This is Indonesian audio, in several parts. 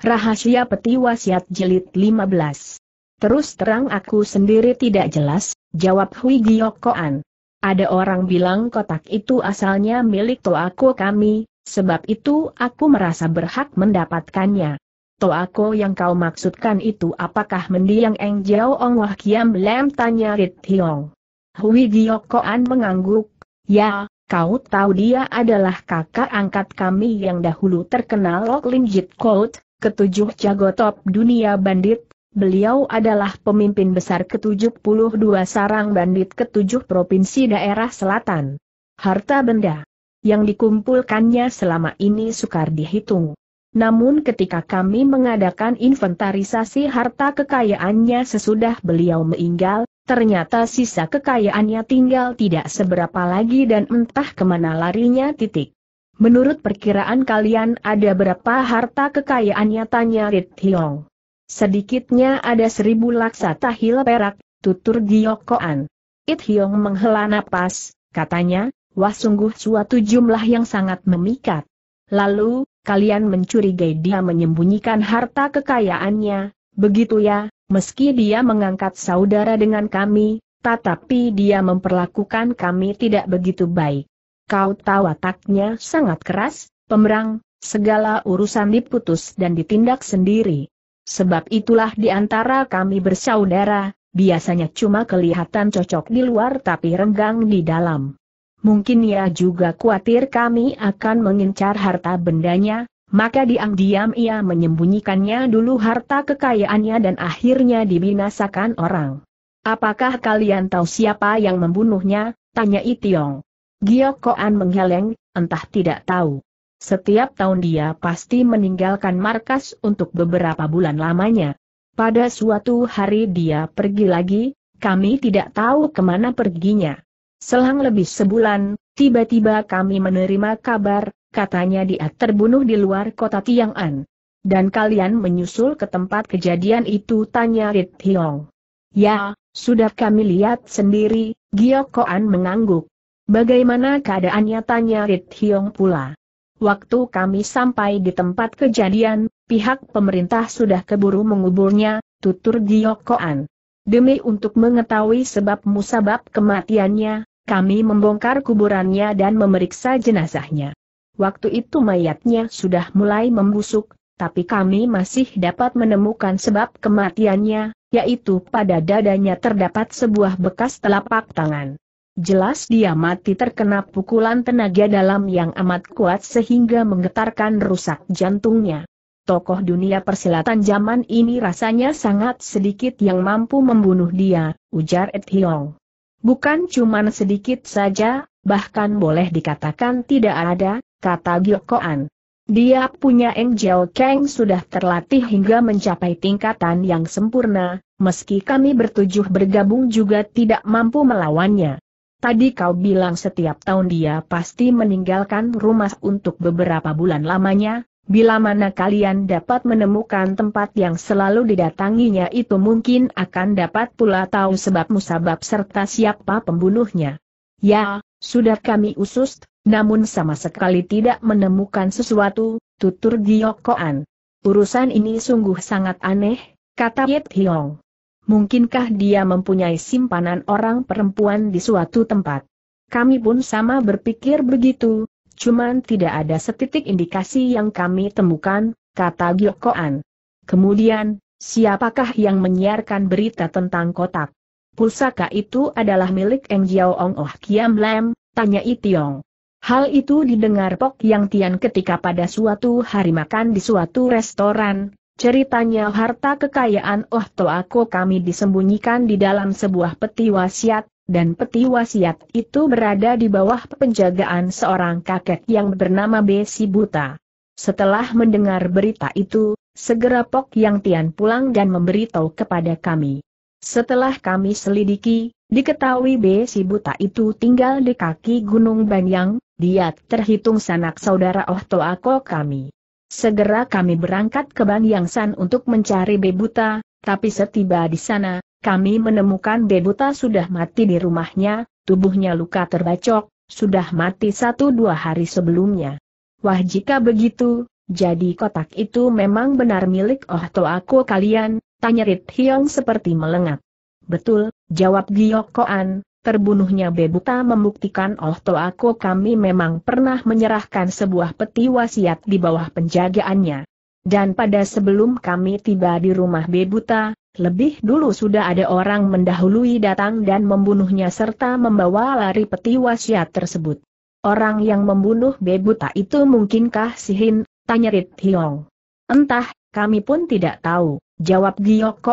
Rahasia Peti Wasiat Jilid 15. Terus terang aku sendiri tidak jelas, jawab Hui Giyokoan. Ada orang bilang kotak itu asalnya milik Toako kami, sebab itu aku merasa berhak mendapatkannya. Toako yang kau maksudkan itu apakah mendiang Eng Jiao Ong Wah Kiam Lem tanya Rit Hiong. Hui Giyokoan mengangguk, ya, kau tahu dia adalah kakak angkat kami yang dahulu terkenal Lok Lim Jit Kout, ketujuh jago top dunia bandit, beliau adalah pemimpin besar ke-72 sarang bandit ketujuh provinsi daerah selatan. Harta benda yang dikumpulkannya selama ini sukar dihitung. Namun ketika kami mengadakan inventarisasi harta kekayaannya sesudah beliau meninggal, ternyata sisa kekayaannya tinggal tidak seberapa lagi dan entah kemana larinya titik. Menurut perkiraan kalian ada berapa harta kekayaannya tanya Rit Hiong. Sedikitnya ada seribu laksa tahil perak, tutur Giyokoan. It Hiong menghela napas, katanya, wah sungguh suatu jumlah yang sangat memikat. Lalu, kalian mencurigai dia menyembunyikan harta kekayaannya, begitu ya, meski dia mengangkat saudara dengan kami, tetapi dia memperlakukan kami tidak begitu baik. Kau tahu wataknya sangat keras, pemerang, segala urusan diputus dan ditindak sendiri. Sebab itulah di antara kami bersaudara, biasanya cuma kelihatan cocok di luar tapi renggang di dalam. Mungkin ia juga khawatir kami akan mengincar harta bendanya, maka diam-diam ia menyembunyikannya dulu harta kekayaannya dan akhirnya dibinasakan orang. Apakah kalian tahu siapa yang membunuhnya? Tanya Itiong. Giokoan mengheleng, entah tidak tahu. Setiap tahun dia pasti meninggalkan markas untuk beberapa bulan lamanya. Pada suatu hari dia pergi lagi, kami tidak tahu kemana perginya. Selang lebih sebulan, tiba-tiba kami menerima kabar, katanya dia terbunuh di luar kota Tiang'an. Dan kalian menyusul ke tempat kejadian itu tanya Rit Hiong. Ya, sudah kami lihat sendiri, Giokoan mengangguk. Bagaimana keadaannya tanya Rit Hiong pula. Waktu kami sampai di tempat kejadian, pihak pemerintah sudah keburu menguburnya, tutur Giyokoan. Demi untuk mengetahui sebab musabab kematiannya, kami membongkar kuburannya dan memeriksa jenazahnya. Waktu itu mayatnya sudah mulai membusuk, tapi kami masih dapat menemukan sebab kematiannya, yaitu pada dadanya terdapat sebuah bekas telapak tangan jelas dia mati terkena pukulan tenaga dalam yang amat kuat sehingga menggetarkan rusak jantungnya. Tokoh dunia persilatan zaman ini rasanya sangat sedikit yang mampu membunuh dia, ujar Ed Hiong. Bukan cuman sedikit saja, bahkan boleh dikatakan tidak ada, kata Gyokoan. Dia punya Eng Jiao Kang sudah terlatih hingga mencapai tingkatan yang sempurna, meski kami bertujuh bergabung juga tidak mampu melawannya. Tadi kau bilang setiap tahun dia pasti meninggalkan rumah untuk beberapa bulan lamanya, Bila mana kalian dapat menemukan tempat yang selalu didatanginya itu mungkin akan dapat pula tahu sebab musabab serta siapa pembunuhnya. Ya, sudah kami usus, namun sama sekali tidak menemukan sesuatu, tutur An. Urusan ini sungguh sangat aneh, kata Yit Hiong mungkinkah dia mempunyai simpanan orang perempuan di suatu tempat? Kami pun sama berpikir begitu, cuman tidak ada setitik indikasi yang kami temukan, kata Gyokoan. Kemudian, siapakah yang menyiarkan berita tentang kotak? Pusaka itu adalah milik Eng Jiao Ong Oh Kiam Lam, tanya Itiong. Hal itu didengar Pok Yang Tian ketika pada suatu hari makan di suatu restoran, Ceritanya harta kekayaan Oh Toako kami disembunyikan di dalam sebuah peti wasiat, dan peti wasiat itu berada di bawah penjagaan seorang kakek yang bernama Besi Buta. Setelah mendengar berita itu, segera Pok Yang Tian pulang dan memberitahu kepada kami. Setelah kami selidiki, diketahui Besi Buta itu tinggal di kaki Gunung Banyang, dia terhitung sanak saudara Oh Toako kami. Segera kami berangkat ke Ban Yang San untuk mencari Bebuta, tapi setiba di sana, kami menemukan Bebuta sudah mati di rumahnya, tubuhnya luka terbacok, sudah mati satu dua hari sebelumnya. Wah jika begitu, jadi kotak itu memang benar milik Oh To aku kalian, tanya Rit Hyong seperti melengat. Betul, jawab Giok Koan, Terbunuhnya Bebuta membuktikan oh Toako kami memang pernah menyerahkan sebuah peti wasiat di bawah penjagaannya. Dan pada sebelum kami tiba di rumah Bebuta, lebih dulu sudah ada orang mendahului datang dan membunuhnya serta membawa lari peti wasiat tersebut. Orang yang membunuh Bebuta itu mungkinkah Sihin? Tanya Rit Hiong. Entah, kami pun tidak tahu, jawab Giok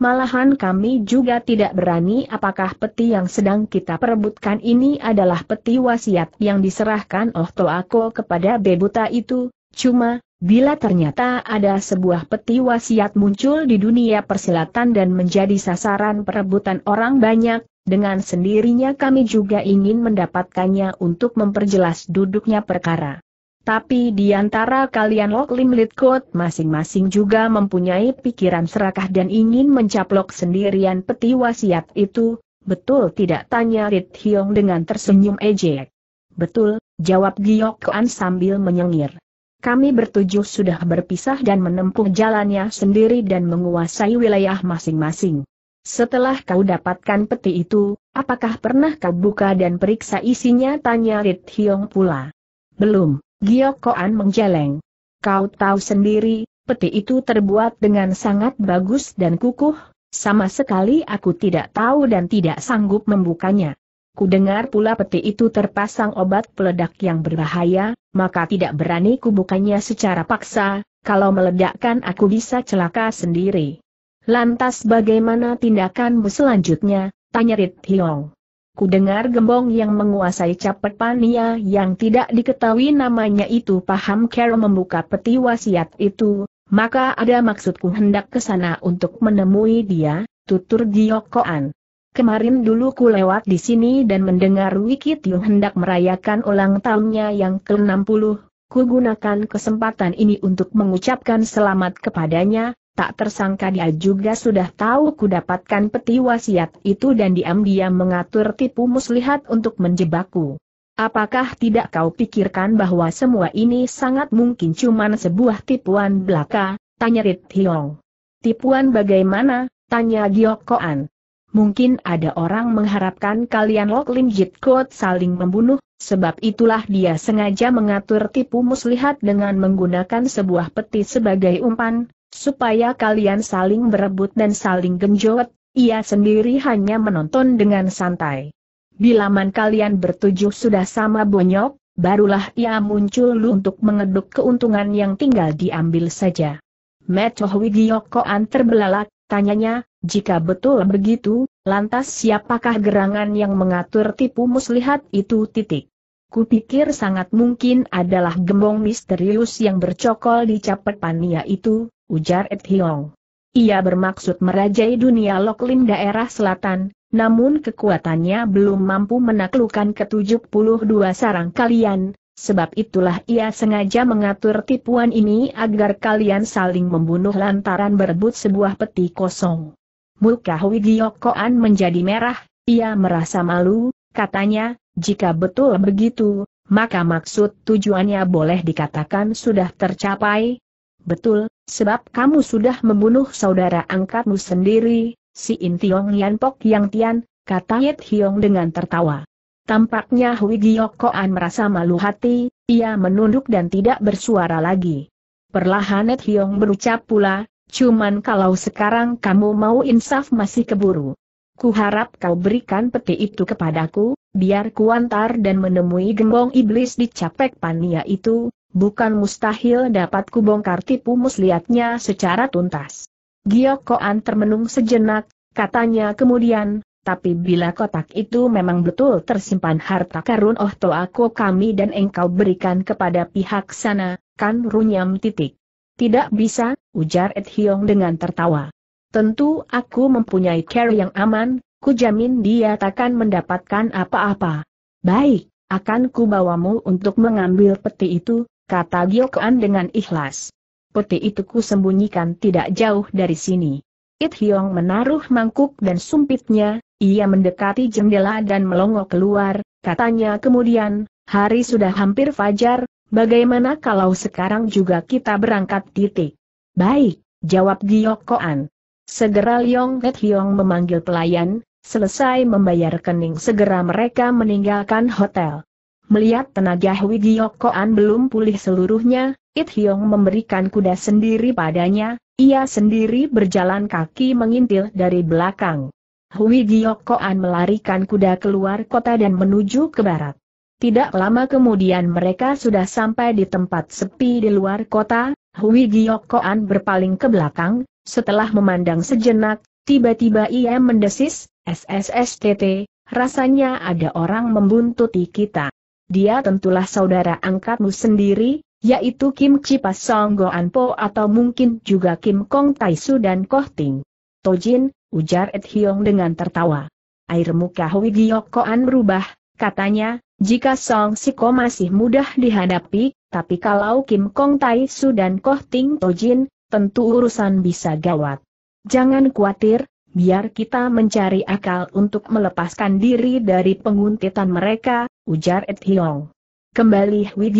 Malahan kami juga tidak berani apakah peti yang sedang kita perebutkan ini adalah peti wasiat yang diserahkan Oh Ako kepada Bebuta itu, cuma, bila ternyata ada sebuah peti wasiat muncul di dunia persilatan dan menjadi sasaran perebutan orang banyak, dengan sendirinya kami juga ingin mendapatkannya untuk memperjelas duduknya perkara. Tapi di antara kalian Lok Lim Litkot masing-masing juga mempunyai pikiran serakah dan ingin mencaplok sendirian peti wasiat itu, betul tidak tanya Rit Hiong dengan tersenyum ejek. Betul, jawab Giok Koan sambil menyengir. Kami bertujuh sudah berpisah dan menempuh jalannya sendiri dan menguasai wilayah masing-masing. Setelah kau dapatkan peti itu, apakah pernah kau buka dan periksa isinya tanya Rit Hiong pula? Belum, Giokoan menjeleng. Kau tahu sendiri, peti itu terbuat dengan sangat bagus dan kukuh, sama sekali aku tidak tahu dan tidak sanggup membukanya. Kudengar pula peti itu terpasang obat peledak yang berbahaya, maka tidak berani kubukanya secara paksa, kalau meledakkan aku bisa celaka sendiri. Lantas bagaimana tindakanmu selanjutnya, tanya Rit Hiong. Kudengar gembong yang menguasai capet pania yang tidak diketahui namanya itu paham Carol membuka peti wasiat itu, maka ada maksudku hendak ke sana untuk menemui dia, tutur Giyokoan. Kemarin dulu ku lewat di sini dan mendengar Wikitiung hendak merayakan ulang tahunnya yang ke-60, ku gunakan kesempatan ini untuk mengucapkan selamat kepadanya, tak tersangka dia juga sudah tahu ku dapatkan peti wasiat itu dan diam-diam mengatur tipu muslihat untuk menjebakku. Apakah tidak kau pikirkan bahwa semua ini sangat mungkin cuman sebuah tipuan belaka, tanya Rit Hiong. Tipuan bagaimana, tanya Koan. Mungkin ada orang mengharapkan kalian Lok Lim Jit Kot saling membunuh, sebab itulah dia sengaja mengatur tipu muslihat dengan menggunakan sebuah peti sebagai umpan, supaya kalian saling berebut dan saling genjot, ia sendiri hanya menonton dengan santai. Bilaman kalian bertujuh sudah sama bonyok, barulah ia muncul untuk mengeduk keuntungan yang tinggal diambil saja. Metoh Wigiokoan terbelalak, tanyanya, jika betul begitu, lantas siapakah gerangan yang mengatur tipu muslihat itu titik? Kupikir sangat mungkin adalah gembong misterius yang bercokol di capet pania itu, ujar Ed Hiong. Ia bermaksud merajai dunia Loklim daerah selatan, namun kekuatannya belum mampu menaklukkan ke-72 sarang kalian, sebab itulah ia sengaja mengatur tipuan ini agar kalian saling membunuh lantaran berebut sebuah peti kosong. Muka Giyokoan menjadi merah, ia merasa malu, katanya, jika betul begitu, maka maksud tujuannya boleh dikatakan sudah tercapai. Betul, Sebab kamu sudah membunuh saudara angkatmu sendiri, si Intiong Yan Pok Yang Tian, kata Yit Hiong dengan tertawa. Tampaknya Hui Giokoan merasa malu hati, ia menunduk dan tidak bersuara lagi. Perlahan Net Hiong berucap pula, cuman kalau sekarang kamu mau insaf masih keburu. Kuharap kau berikan peti itu kepadaku, biar kuantar dan menemui gembong iblis di capek pania itu, bukan mustahil dapat kubongkar tipu muslihatnya secara tuntas. Giokoan termenung sejenak, katanya kemudian, tapi bila kotak itu memang betul tersimpan harta karun oh aku kami dan engkau berikan kepada pihak sana, kan runyam titik. Tidak bisa, ujar Ed Hiong dengan tertawa. Tentu aku mempunyai care yang aman, ku jamin dia takkan mendapatkan apa-apa. Baik, akan ku bawamu untuk mengambil peti itu, kata Giokan dengan ikhlas. Peti itu ku sembunyikan tidak jauh dari sini. It Hyong menaruh mangkuk dan sumpitnya, ia mendekati jendela dan melongo keluar, katanya kemudian, hari sudah hampir fajar, bagaimana kalau sekarang juga kita berangkat titik? Baik, jawab Gyokoan. Segera Liong Het Hyong memanggil pelayan, selesai membayar rekening segera mereka meninggalkan hotel. Melihat tenaga Hui Giyokoan belum pulih seluruhnya, It Hiong memberikan kuda sendiri padanya, ia sendiri berjalan kaki mengintil dari belakang. Hui Giyokoan melarikan kuda keluar kota dan menuju ke barat. Tidak lama kemudian mereka sudah sampai di tempat sepi di luar kota, Hui Giyokoan berpaling ke belakang, setelah memandang sejenak, tiba-tiba ia mendesis, SSSTT, rasanya ada orang membuntuti kita dia tentulah saudara angkatmu sendiri, yaitu Kim Cipas Song Goan Po atau mungkin juga Kim Kong Su dan Koh Ting. Tojin, ujar Ed Hyong dengan tertawa. Air muka Hui Koan berubah, katanya, jika Song Siko masih mudah dihadapi, tapi kalau Kim Kong Su dan Koh Ting Tojin, tentu urusan bisa gawat. Jangan khawatir, biar kita mencari akal untuk melepaskan diri dari penguntitan mereka, ujar Ed Hiong. Kembali Hui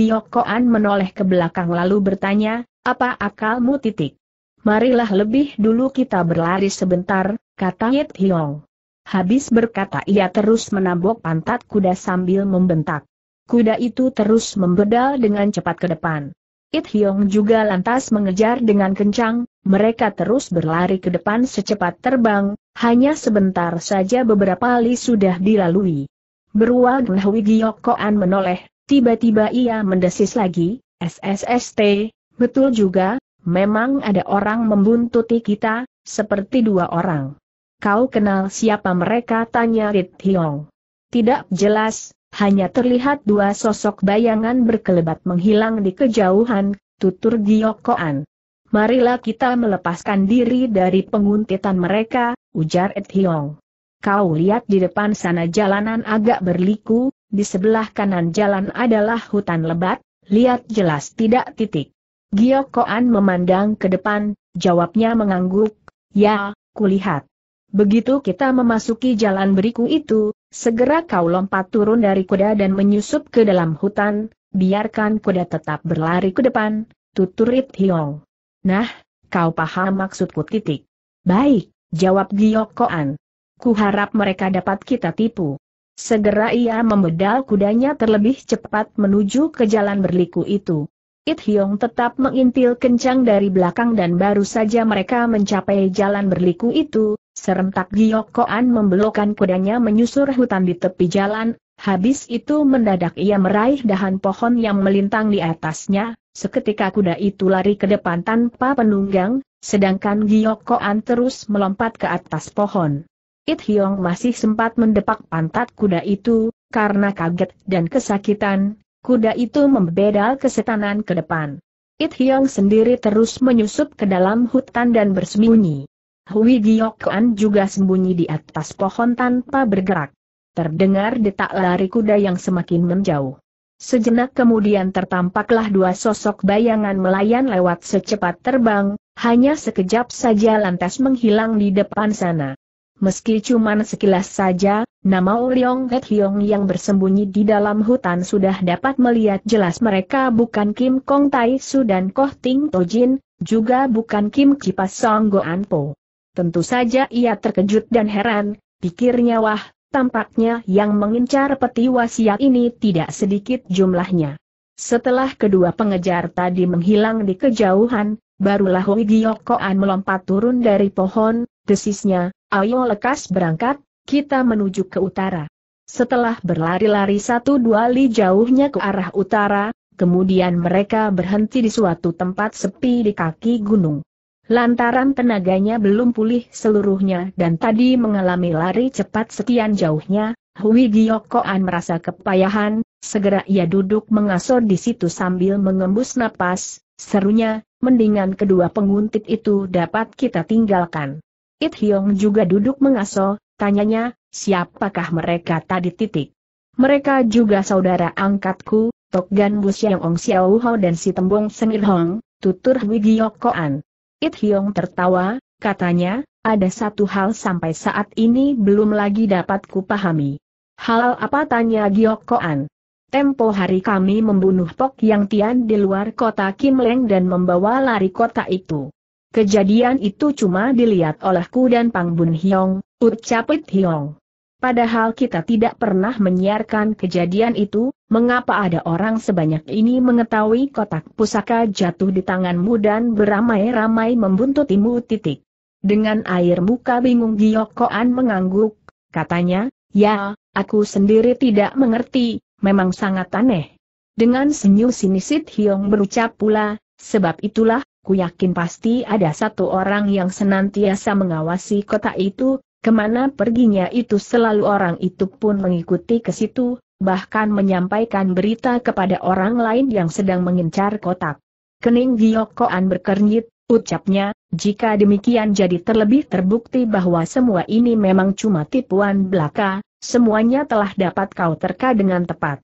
menoleh ke belakang lalu bertanya, apa akalmu titik? Marilah lebih dulu kita berlari sebentar, kata Ed Hiong. Habis berkata ia terus menabok pantat kuda sambil membentak. Kuda itu terus membedal dengan cepat ke depan. It Hiong juga lantas mengejar dengan kencang, mereka terus berlari ke depan secepat terbang, hanya sebentar saja beberapa li sudah dilalui. Beruang Hui Giokoan menoleh, tiba-tiba ia mendesis lagi, SSST, betul juga, memang ada orang membuntuti kita, seperti dua orang. Kau kenal siapa mereka tanya Rit Hiong. Tidak jelas, hanya terlihat dua sosok bayangan berkelebat menghilang di kejauhan, tutur Giokoan. Marilah kita melepaskan diri dari penguntitan mereka, ujar Ed Hiong. Kau lihat di depan sana jalanan agak berliku, di sebelah kanan jalan adalah hutan lebat, lihat jelas tidak titik. Giokoan memandang ke depan, jawabnya mengangguk, ya, kulihat. Begitu kita memasuki jalan beriku itu, segera kau lompat turun dari kuda dan menyusup ke dalam hutan, biarkan kuda tetap berlari ke depan, tutur tuturit Hiong. Nah, kau paham maksudku titik. Baik, jawab Giokoan kuharap mereka dapat kita tipu. Segera ia membedal kudanya terlebih cepat menuju ke jalan berliku itu. It Hyong tetap mengintil kencang dari belakang dan baru saja mereka mencapai jalan berliku itu, serentak Giyok Koan membelokkan kudanya menyusur hutan di tepi jalan, habis itu mendadak ia meraih dahan pohon yang melintang di atasnya, seketika kuda itu lari ke depan tanpa penunggang, sedangkan Giyok Koan terus melompat ke atas pohon. It Hyong masih sempat mendepak pantat kuda itu, karena kaget dan kesakitan, kuda itu membedal kesetanan ke depan. It Hyong sendiri terus menyusup ke dalam hutan dan bersembunyi. Hui Giok juga sembunyi di atas pohon tanpa bergerak. Terdengar detak lari kuda yang semakin menjauh. Sejenak kemudian tertampaklah dua sosok bayangan melayan lewat secepat terbang, hanya sekejap saja lantas menghilang di depan sana. Meski cuma sekilas saja, nama Uliong Het Hyong yang bersembunyi di dalam hutan sudah dapat melihat jelas mereka bukan Kim Kong Tai Su dan Koh Ting To Jin, juga bukan Kim Kipas Song Goan Po. Tentu saja ia terkejut dan heran, pikirnya wah, tampaknya yang mengincar peti wasiat ini tidak sedikit jumlahnya. Setelah kedua pengejar tadi menghilang di kejauhan, barulah Hui An melompat turun dari pohon, desisnya, Ayo lekas berangkat, kita menuju ke utara. Setelah berlari-lari satu dua li jauhnya ke arah utara, kemudian mereka berhenti di suatu tempat sepi di kaki gunung. Lantaran tenaganya belum pulih seluruhnya dan tadi mengalami lari cepat sekian jauhnya, Hui Giyokoan merasa kepayahan, segera ia duduk mengasor di situ sambil mengembus napas, serunya, mendingan kedua penguntit itu dapat kita tinggalkan. It Hyong juga duduk mengaso, tanyanya, siapakah mereka tadi titik? Mereka juga saudara angkatku, Tok Gan Bu Siang Ong Xiao Ho dan si Tembong Senir Hong, tutur Wigiyok Koan. It Hyong tertawa, katanya, ada satu hal sampai saat ini belum lagi dapat kupahami. Hal apa tanya Giok Koan? Tempo hari kami membunuh Pok Yang Tian di luar kota Kim Leng dan membawa lari kota itu. Kejadian itu cuma dilihat olehku dan Pang Bun Hyong, ucapit Hyong. Padahal kita tidak pernah menyiarkan kejadian itu, mengapa ada orang sebanyak ini mengetahui kotak pusaka jatuh di tanganmu dan beramai-ramai membuntutimu titik. Dengan air muka bingung Koan mengangguk, katanya, ya, aku sendiri tidak mengerti, memang sangat aneh. Dengan senyum sinisit Hyong berucap pula, sebab itulah ku yakin pasti ada satu orang yang senantiasa mengawasi kota itu, kemana perginya itu selalu orang itu pun mengikuti ke situ, bahkan menyampaikan berita kepada orang lain yang sedang mengincar kotak. Kening Giyokoan berkernyit, ucapnya, jika demikian jadi terlebih terbukti bahwa semua ini memang cuma tipuan belaka, semuanya telah dapat kau terka dengan tepat.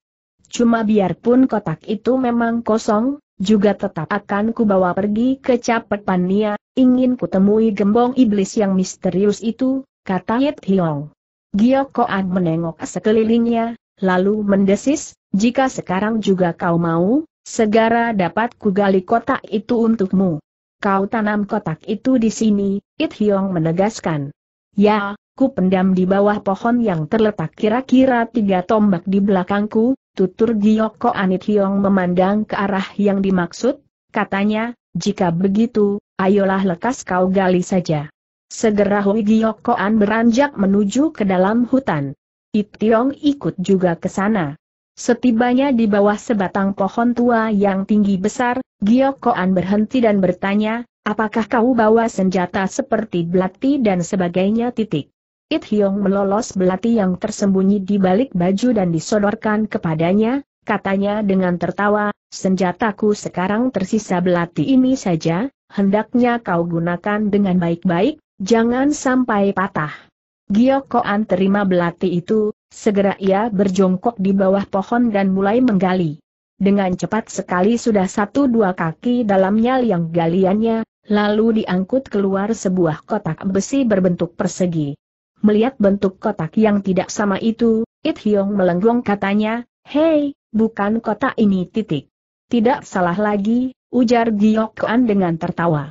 Cuma biarpun kotak itu memang kosong, juga tetap akan kubawa pergi ke Capek Pania, ingin kutemui gembong iblis yang misterius itu, kata Yit Hiong. Koan menengok sekelilingnya, lalu mendesis, jika sekarang juga kau mau, segera dapat kugali kotak itu untukmu. Kau tanam kotak itu di sini, It Hiong menegaskan. Ya, ku pendam di bawah pohon yang terletak kira-kira tiga tombak di belakangku, Tutur Gioko Hiong memandang ke arah yang dimaksud, katanya, jika begitu, ayolah lekas kau gali saja. Segera Hui Gioko An beranjak menuju ke dalam hutan. Itiong ikut juga ke sana. Setibanya di bawah sebatang pohon tua yang tinggi besar, Gioko An berhenti dan bertanya, apakah kau bawa senjata seperti belati dan sebagainya titik. It Hiong melolos belati yang tersembunyi di balik baju dan disodorkan kepadanya, katanya dengan tertawa, senjataku sekarang tersisa belati ini saja, hendaknya kau gunakan dengan baik-baik, jangan sampai patah. Giokoan terima belati itu, segera ia berjongkok di bawah pohon dan mulai menggali. Dengan cepat sekali sudah satu dua kaki dalamnya yang galiannya, lalu diangkut keluar sebuah kotak besi berbentuk persegi. Melihat bentuk kotak yang tidak sama itu, It Hyong melenggong katanya, Hei, bukan kotak ini titik. Tidak salah lagi, ujar Giok Kuan dengan tertawa.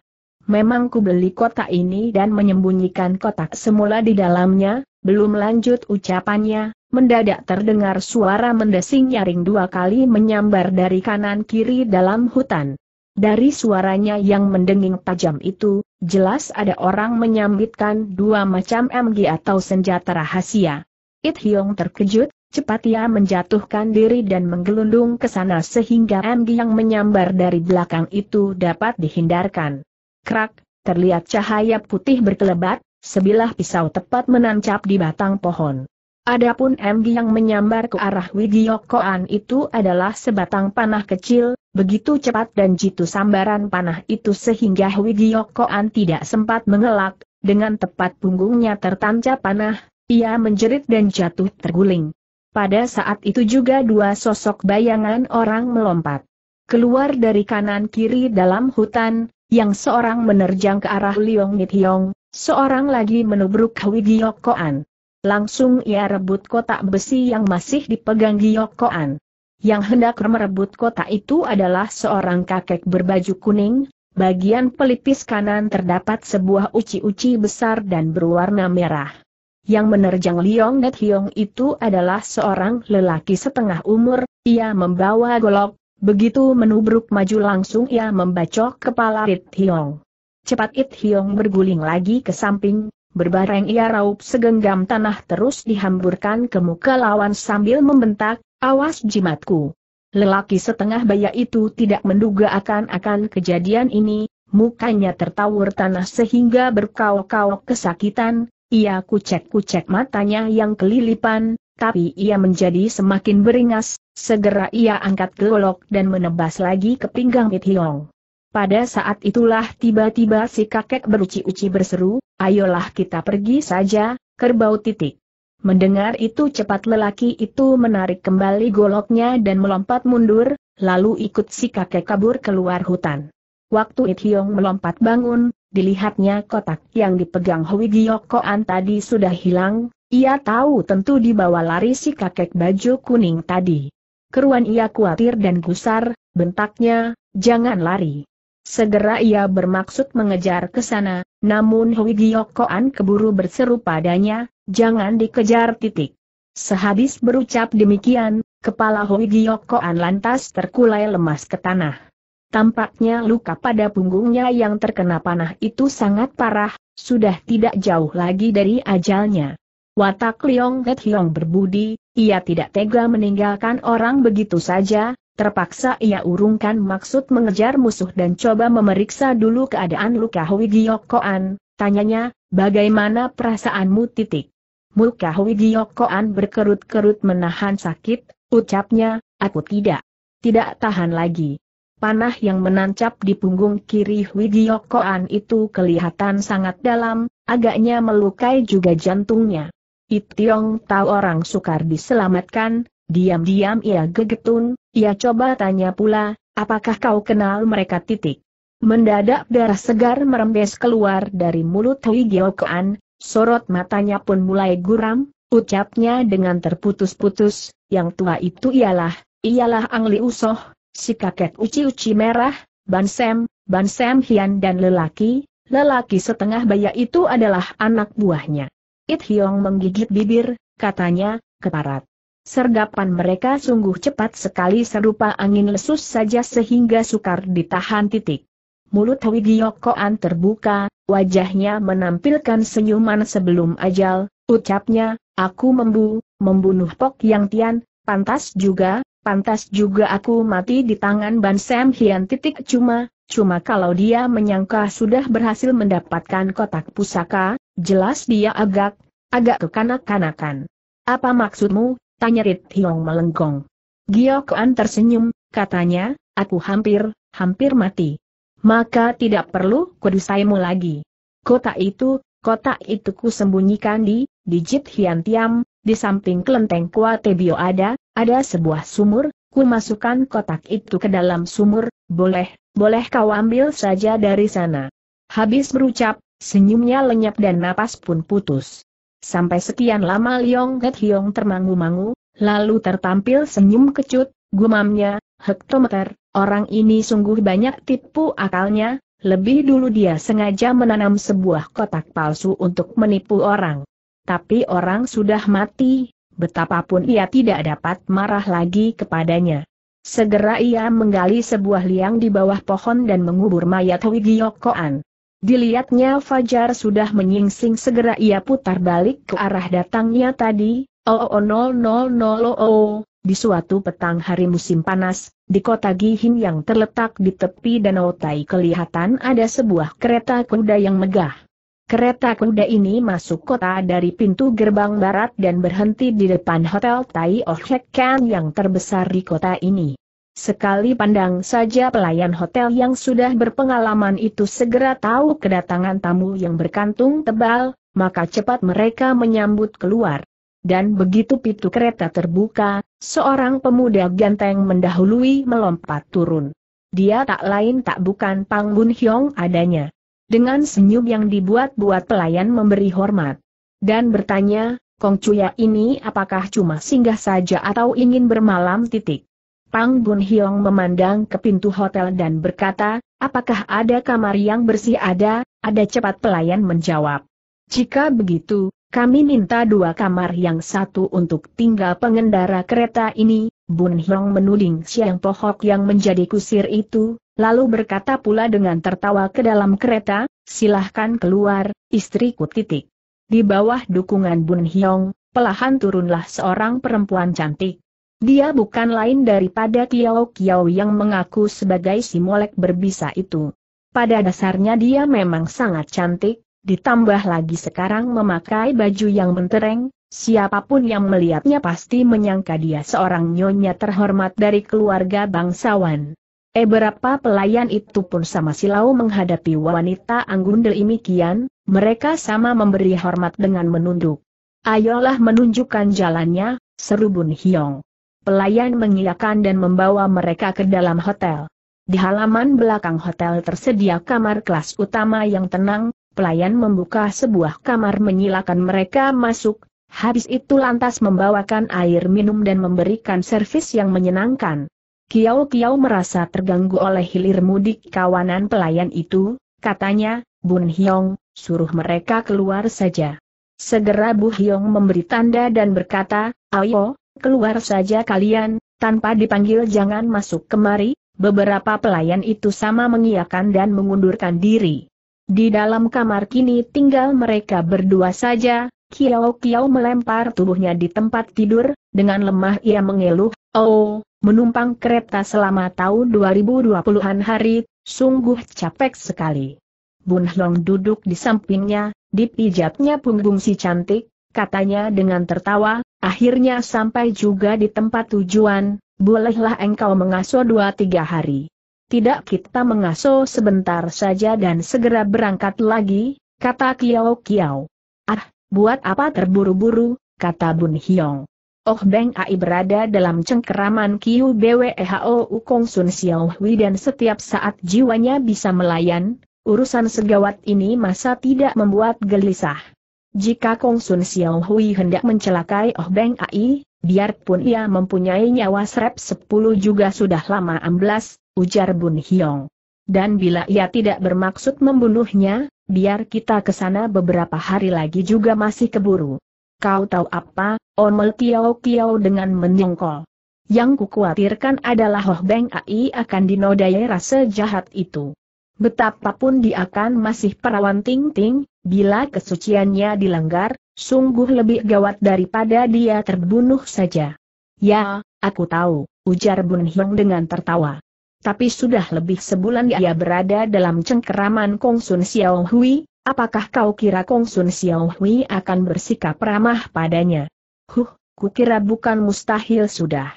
Memang ku beli kotak ini dan menyembunyikan kotak semula di dalamnya, belum lanjut ucapannya, mendadak terdengar suara mendesing nyaring dua kali menyambar dari kanan kiri dalam hutan. Dari suaranya yang mendenging tajam itu, jelas ada orang menyambitkan dua macam MG atau senjata rahasia. It Hiong terkejut, cepat ia menjatuhkan diri dan menggelundung ke sana sehingga MG yang menyambar dari belakang itu dapat dihindarkan. Krak, terlihat cahaya putih berkelebat, sebilah pisau tepat menancap di batang pohon. Adapun MG yang menyambar ke arah Widiokoan itu adalah sebatang panah kecil, begitu cepat dan jitu sambaran panah itu sehingga Widiokoan tidak sempat mengelak, dengan tepat punggungnya tertancap panah, ia menjerit dan jatuh terguling. Pada saat itu juga dua sosok bayangan orang melompat keluar dari kanan kiri dalam hutan, yang seorang menerjang ke arah Liong Nithiong, seorang lagi menubruk Widiokoan. Langsung ia rebut kotak besi yang masih dipegang Giyokoan. Yang hendak merebut kotak itu adalah seorang kakek berbaju kuning, bagian pelipis kanan terdapat sebuah uci-uci besar dan berwarna merah. Yang menerjang Liong Net Hiong itu adalah seorang lelaki setengah umur, ia membawa golok, begitu menubruk maju langsung ia membacok kepala It Hiong. Cepat It Hiong berguling lagi ke samping, Berbareng ia raup segenggam tanah terus dihamburkan ke muka lawan sambil membentak, awas jimatku. Lelaki setengah baya itu tidak menduga akan akan kejadian ini, mukanya tertawur tanah sehingga berkaok-kaok kesakitan, ia kucek-kucek matanya yang kelilipan, tapi ia menjadi semakin beringas, segera ia angkat golok dan menebas lagi ke pinggang It pada saat itulah tiba-tiba si kakek beruci-uci berseru, ayolah kita pergi saja, kerbau titik. Mendengar itu cepat lelaki itu menarik kembali goloknya dan melompat mundur, lalu ikut si kakek kabur keluar hutan. Waktu Ithiong melompat bangun, dilihatnya kotak yang dipegang Hui Giyokoan tadi sudah hilang, ia tahu tentu dibawa lari si kakek baju kuning tadi. Keruan ia khawatir dan gusar, bentaknya, jangan lari. Segera ia bermaksud mengejar ke sana, namun Hui Giokoan keburu berseru padanya, jangan dikejar titik. Sehabis berucap demikian, kepala Hui Giokoan lantas terkulai lemas ke tanah. Tampaknya luka pada punggungnya yang terkena panah itu sangat parah, sudah tidak jauh lagi dari ajalnya. Watak Leong Het Hiong berbudi, ia tidak tega meninggalkan orang begitu saja, Terpaksa ia urungkan maksud mengejar musuh dan coba memeriksa dulu keadaan luka Hui Gyokoan, tanyanya, bagaimana perasaanmu titik? Muka Hui Gyokoan berkerut-kerut menahan sakit, ucapnya, aku tidak. Tidak tahan lagi. Panah yang menancap di punggung kiri Hwi Widiokoan itu kelihatan sangat dalam, agaknya melukai juga jantungnya. Itiong tahu orang sukar diselamatkan, Diam-diam ia gegetun, ia coba tanya pula, apakah kau kenal mereka titik. Mendadak darah segar merembes keluar dari mulut Hui Kean, sorot matanya pun mulai guram, ucapnya dengan terputus-putus, yang tua itu ialah, ialah Ang Li Usoh, si kakek uci-uci merah, Bansem, Bansem Hian dan lelaki, lelaki setengah baya itu adalah anak buahnya. It Hiong menggigit bibir, katanya, keparat. Sergapan mereka sungguh cepat sekali serupa angin lesus saja sehingga sukar ditahan titik. Mulut Hui terbuka, wajahnya menampilkan senyuman sebelum ajal, ucapnya, aku membu, membunuh Pok Yang Tian, pantas juga, pantas juga aku mati di tangan Ban Sam Hian titik cuma, cuma kalau dia menyangka sudah berhasil mendapatkan kotak pusaka, jelas dia agak, agak kekanak-kanakan. Apa maksudmu, Tanya Rit Hiong Giok Giokoan tersenyum, katanya, aku hampir, hampir mati. Maka tidak perlu kudusaimu lagi. Kota itu, kota itu ku sembunyikan di, di Jit Hian Tiam, di samping kelenteng Kuat Tebio ada, ada sebuah sumur, ku masukkan kotak itu ke dalam sumur, boleh, boleh kau ambil saja dari sana. Habis berucap, senyumnya lenyap dan napas pun putus. Sampai sekian lama Liong Het Hiong termangu-mangu, lalu tertampil senyum kecut, gumamnya, hektometer, orang ini sungguh banyak tipu akalnya, lebih dulu dia sengaja menanam sebuah kotak palsu untuk menipu orang. Tapi orang sudah mati, betapapun ia tidak dapat marah lagi kepadanya. Segera ia menggali sebuah liang di bawah pohon dan mengubur mayat Wigiokoan. Dilihatnya Fajar sudah menyingsing segera ia putar balik ke arah datangnya tadi, oh, oh, oh nol, nol, nol, oh, oh, oh, di suatu petang hari musim panas, di kota Gihin yang terletak di tepi danau Tai kelihatan ada sebuah kereta kuda yang megah. Kereta kuda ini masuk kota dari pintu gerbang barat dan berhenti di depan Hotel Tai Ohekan yang terbesar di kota ini. Sekali pandang saja pelayan hotel yang sudah berpengalaman itu segera tahu kedatangan tamu yang berkantung tebal, maka cepat mereka menyambut keluar. Dan begitu pintu kereta terbuka, seorang pemuda ganteng mendahului melompat turun. Dia tak lain tak bukan Pang Bun Hyong adanya. Dengan senyum yang dibuat-buat pelayan memberi hormat. Dan bertanya, Kong Cuya ini apakah cuma singgah saja atau ingin bermalam titik. Pang Bun Hiong memandang ke pintu hotel dan berkata, apakah ada kamar yang bersih ada, ada cepat pelayan menjawab. Jika begitu, kami minta dua kamar yang satu untuk tinggal pengendara kereta ini, Bun Hiong menuding Siang Pohok yang menjadi kusir itu, lalu berkata pula dengan tertawa ke dalam kereta, silahkan keluar, istriku titik. Di bawah dukungan Bun Hiong, pelahan turunlah seorang perempuan cantik. Dia bukan lain daripada Kiao Kiao yang mengaku sebagai si molek berbisa itu. Pada dasarnya dia memang sangat cantik, ditambah lagi sekarang memakai baju yang mentereng, Siapapun yang melihatnya pasti menyangka dia seorang nyonya terhormat dari keluarga bangsawan. Eh berapa pelayan itu pun sama silau menghadapi wanita anggun demikian, mereka sama memberi hormat dengan menunduk. Ayolah menunjukkan jalannya, seru Bun Hiong. Pelayan mengiyakan dan membawa mereka ke dalam hotel. Di halaman belakang hotel tersedia kamar kelas utama yang tenang, pelayan membuka sebuah kamar menyilakan mereka masuk, habis itu lantas membawakan air minum dan memberikan servis yang menyenangkan. Kiau Kiau merasa terganggu oleh hilir mudik kawanan pelayan itu, katanya, Bun Hyong, suruh mereka keluar saja. Segera Bu Hyong memberi tanda dan berkata, ayo, keluar saja kalian, tanpa dipanggil jangan masuk kemari, beberapa pelayan itu sama mengiakan dan mengundurkan diri. Di dalam kamar kini tinggal mereka berdua saja, Kiao Kiao melempar tubuhnya di tempat tidur, dengan lemah ia mengeluh, oh, menumpang kereta selama tahun 2020-an hari, sungguh capek sekali. Bun Hlong duduk di sampingnya, dipijatnya punggung si cantik, katanya dengan tertawa, akhirnya sampai juga di tempat tujuan, bolehlah engkau mengasuh dua tiga hari. Tidak kita mengasuh sebentar saja dan segera berangkat lagi, kata Kiao Kiao. Ah, buat apa terburu-buru, kata Bun Hiong. Oh Beng Ai berada dalam cengkeraman Kiu BWEHO Ukong Sun Xiao Hui dan setiap saat jiwanya bisa melayan, urusan segawat ini masa tidak membuat gelisah. Jika Kong Sun Xiao Hui hendak mencelakai Oh Beng Ai, biarpun ia mempunyai nyawa serep sepuluh juga sudah lama amblas, ujar Bun Hiong. Dan bila ia tidak bermaksud membunuhnya, biar kita ke sana beberapa hari lagi juga masih keburu. Kau tahu apa, Omel Kiao Kiao dengan menyongkol. Yang kukhawatirkan adalah Oh Beng Ai akan dinodai rasa jahat itu. Betapapun dia akan masih perawan ting-ting, Bila kesuciannya dilanggar, sungguh lebih gawat daripada dia terbunuh saja. Ya, aku tahu, ujar Bun Hyung dengan tertawa. Tapi sudah lebih sebulan ia berada dalam cengkeraman Kong Sun Xiao Hui, apakah kau kira Kong Sun Xiao Hui akan bersikap ramah padanya? Huh, kukira bukan mustahil sudah.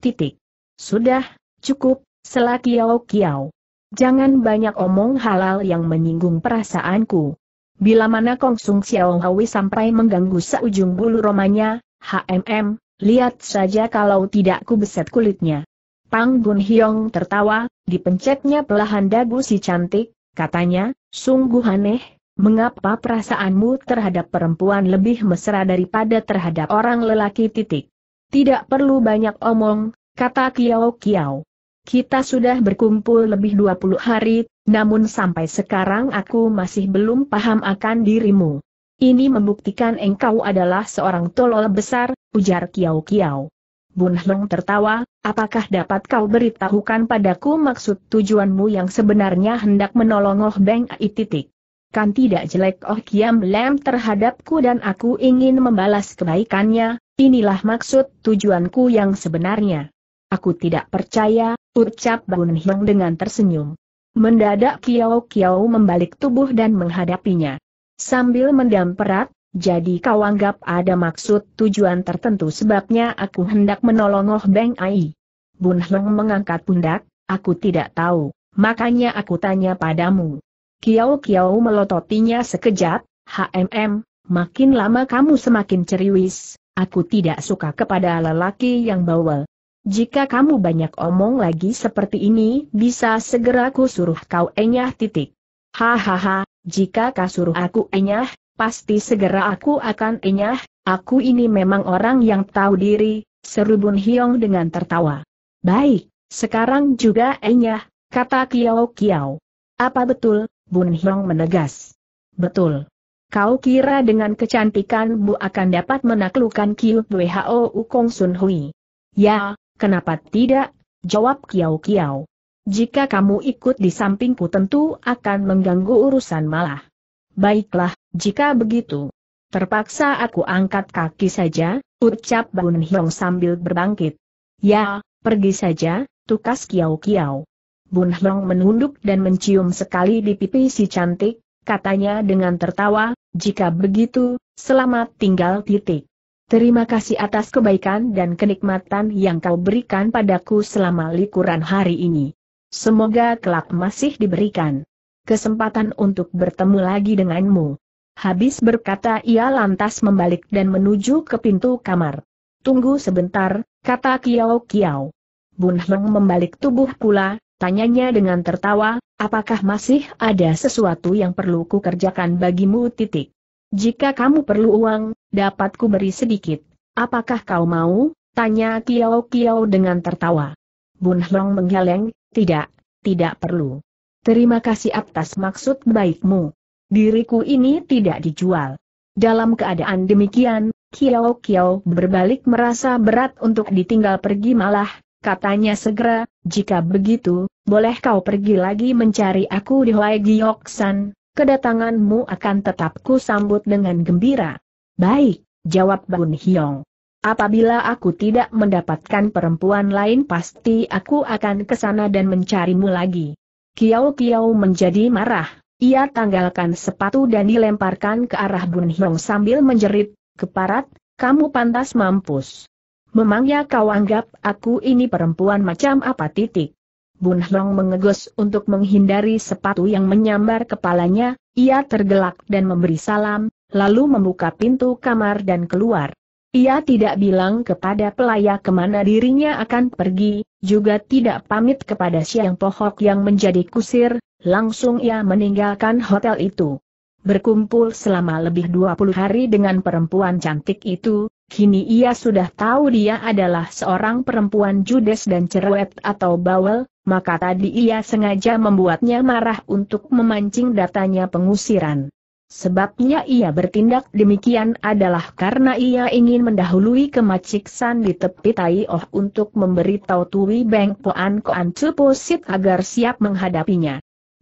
Titik. Sudah, cukup, selakiau kiau. Jangan banyak omong halal yang menyinggung perasaanku. Bila mana Kong Sung Xiao Hui sampai mengganggu seujung bulu romanya, HMM, lihat saja kalau tidak ku beset kulitnya. Pang Gun Hiong tertawa, dipencetnya pelahan dagu si cantik, katanya, sungguh aneh, mengapa perasaanmu terhadap perempuan lebih mesra daripada terhadap orang lelaki titik. Tidak perlu banyak omong, kata Kiao Kiao. Kita sudah berkumpul lebih 20 hari, namun sampai sekarang aku masih belum paham akan dirimu. Ini membuktikan engkau adalah seorang tolol besar, ujar Kiao Kiao. Bun Heng tertawa, apakah dapat kau beritahukan padaku maksud tujuanmu yang sebenarnya hendak menolong Oh Beng Ai titik. Kan tidak jelek Oh Kiam Lem terhadapku dan aku ingin membalas kebaikannya, inilah maksud tujuanku yang sebenarnya. Aku tidak percaya, ucap Bun Heng dengan tersenyum. Mendadak Kiao Kiao membalik tubuh dan menghadapinya. Sambil mendam perat, jadi kau anggap ada maksud tujuan tertentu sebabnya aku hendak menolong Oh Beng Ai. Bun Heng mengangkat pundak, aku tidak tahu, makanya aku tanya padamu. Kiao Kiao melototinya sekejap, HMM, makin lama kamu semakin ceriwis, aku tidak suka kepada lelaki yang bawel. Jika kamu banyak omong lagi seperti ini, bisa segera ku suruh kau enyah titik. Hahaha, jika kau suruh aku enyah, pasti segera aku akan enyah, aku ini memang orang yang tahu diri, seru Bun Hiong dengan tertawa. Baik, sekarang juga enyah, kata Kiao Kiao. Apa betul, Bun Hiong menegas. Betul. Kau kira dengan kecantikan Bu akan dapat menaklukkan Kiu Who Ukong Sun Hui? Ya, Kenapa tidak? Jawab Kiau Kiau. Jika kamu ikut di sampingku tentu akan mengganggu urusan malah. Baiklah, jika begitu. Terpaksa aku angkat kaki saja, ucap Bun Hiong sambil berbangkit. Ya, pergi saja, tukas Kiau Kiau. Bun Hiong menunduk dan mencium sekali di pipi si cantik, katanya dengan tertawa, jika begitu, selamat tinggal titik. Terima kasih atas kebaikan dan kenikmatan yang kau berikan padaku selama likuran hari ini. Semoga kelak masih diberikan kesempatan untuk bertemu lagi denganmu. Habis berkata ia lantas membalik dan menuju ke pintu kamar. Tunggu sebentar, kata Kiao Kiao. Bun Heng membalik tubuh pula, tanyanya dengan tertawa, apakah masih ada sesuatu yang perlu kukerjakan bagimu titik. Jika kamu perlu uang, dapatku beri sedikit. Apakah kau mau? Tanya Kiao Kiao dengan tertawa. Bun Hong menggeleng, tidak, tidak perlu. Terima kasih atas maksud baikmu. Diriku ini tidak dijual. Dalam keadaan demikian, Kiao Kiao berbalik merasa berat untuk ditinggal pergi malah, katanya segera, jika begitu, boleh kau pergi lagi mencari aku di Huai Giok San, kedatanganmu akan tetap ku sambut dengan gembira. Baik, jawab Bun Hiong. Apabila aku tidak mendapatkan perempuan lain pasti aku akan ke sana dan mencarimu lagi. Kiao Kiao menjadi marah, ia tanggalkan sepatu dan dilemparkan ke arah Bun Hiong sambil menjerit, keparat, kamu pantas mampus. Memangnya kau anggap aku ini perempuan macam apa titik? Bun Hong mengegas untuk menghindari sepatu yang menyambar kepalanya, ia tergelak dan memberi salam, lalu membuka pintu kamar dan keluar. Ia tidak bilang kepada pelayak kemana dirinya akan pergi, juga tidak pamit kepada Siang Pohok yang menjadi kusir, langsung ia meninggalkan hotel itu. Berkumpul selama lebih 20 hari dengan perempuan cantik itu, kini ia sudah tahu dia adalah seorang perempuan judes dan cerewet atau bawel, maka tadi ia sengaja membuatnya marah untuk memancing datanya pengusiran. Sebabnya ia bertindak demikian adalah karena ia ingin mendahului kemaciksan di tepi Tai Oh untuk memberitahu Tui Beng Poan Koan Cuposit agar siap menghadapinya.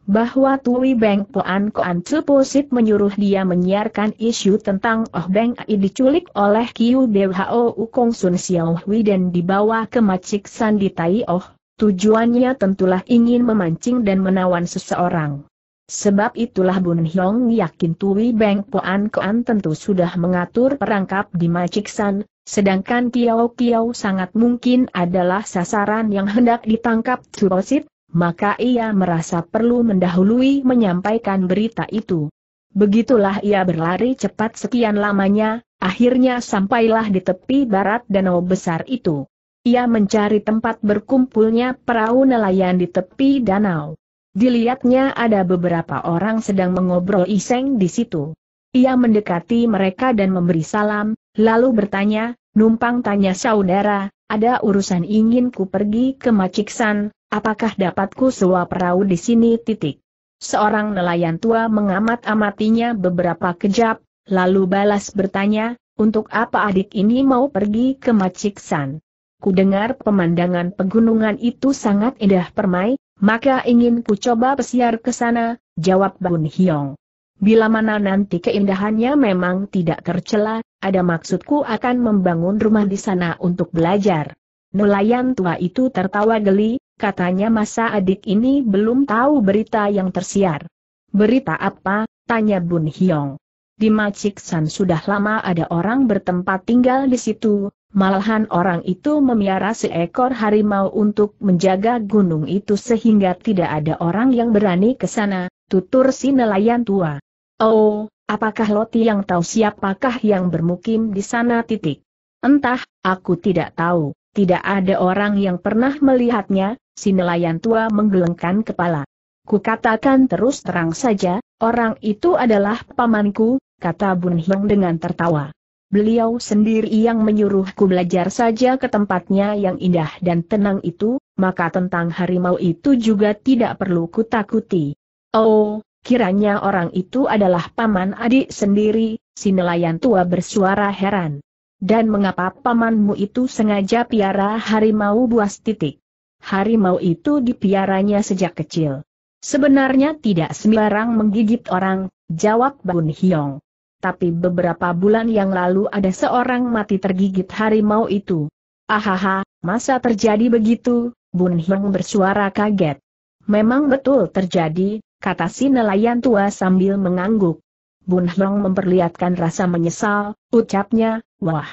Bahwa Tui Beng Poan Koan Cuposit menyuruh dia menyiarkan isu tentang Oh Beng Ai diculik oleh Kiu U Kong Sun Xiao Hui dan dibawa kemaciksan di Tai Oh Tujuannya tentulah ingin memancing dan menawan seseorang. Sebab itulah Bun Hyong yakin Tui Beng Poan Koan tentu sudah mengatur perangkap di Maciksan, sedangkan Kiao Kiao sangat mungkin adalah sasaran yang hendak ditangkap Turosit, maka ia merasa perlu mendahului menyampaikan berita itu. Begitulah ia berlari cepat sekian lamanya, akhirnya sampailah di tepi barat danau besar itu. Ia mencari tempat berkumpulnya perahu nelayan di tepi danau. Dilihatnya ada beberapa orang sedang mengobrol iseng di situ. Ia mendekati mereka dan memberi salam, lalu bertanya, Numpang tanya saudara, ada urusan ingin ku pergi ke Maciksan, apakah dapatku sewa perahu di sini titik. Seorang nelayan tua mengamat-amatinya beberapa kejap, lalu balas bertanya, untuk apa adik ini mau pergi ke Maciksan? ku dengar pemandangan pegunungan itu sangat indah permai, maka ingin ku coba pesiar ke sana, jawab Bun Hiong. Bila mana nanti keindahannya memang tidak tercela, ada maksudku akan membangun rumah di sana untuk belajar. Nelayan tua itu tertawa geli, katanya masa adik ini belum tahu berita yang tersiar. Berita apa? tanya Bun Hiong. Di San sudah lama ada orang bertempat tinggal di situ, malahan orang itu memiara seekor harimau untuk menjaga gunung itu sehingga tidak ada orang yang berani ke sana, tutur si nelayan tua. Oh, apakah Loti yang tahu siapakah yang bermukim di sana titik? Entah, aku tidak tahu, tidak ada orang yang pernah melihatnya, si nelayan tua menggelengkan kepala. Kukatakan terus terang saja, orang itu adalah pamanku, kata Bun Hyong dengan tertawa. Beliau sendiri yang menyuruhku belajar saja ke tempatnya yang indah dan tenang itu, maka tentang harimau itu juga tidak perlu kutakuti. Oh, kiranya orang itu adalah paman adik sendiri, si nelayan tua bersuara heran. Dan mengapa pamanmu itu sengaja piara harimau buas titik? Harimau itu dipiaranya sejak kecil. Sebenarnya tidak sembarang menggigit orang, jawab Bun Hiong tapi beberapa bulan yang lalu ada seorang mati tergigit harimau itu. Ahaha, masa terjadi begitu? Bun Heng bersuara kaget. Memang betul terjadi, kata si nelayan tua sambil mengangguk. Bun Heng memperlihatkan rasa menyesal, ucapnya, wah,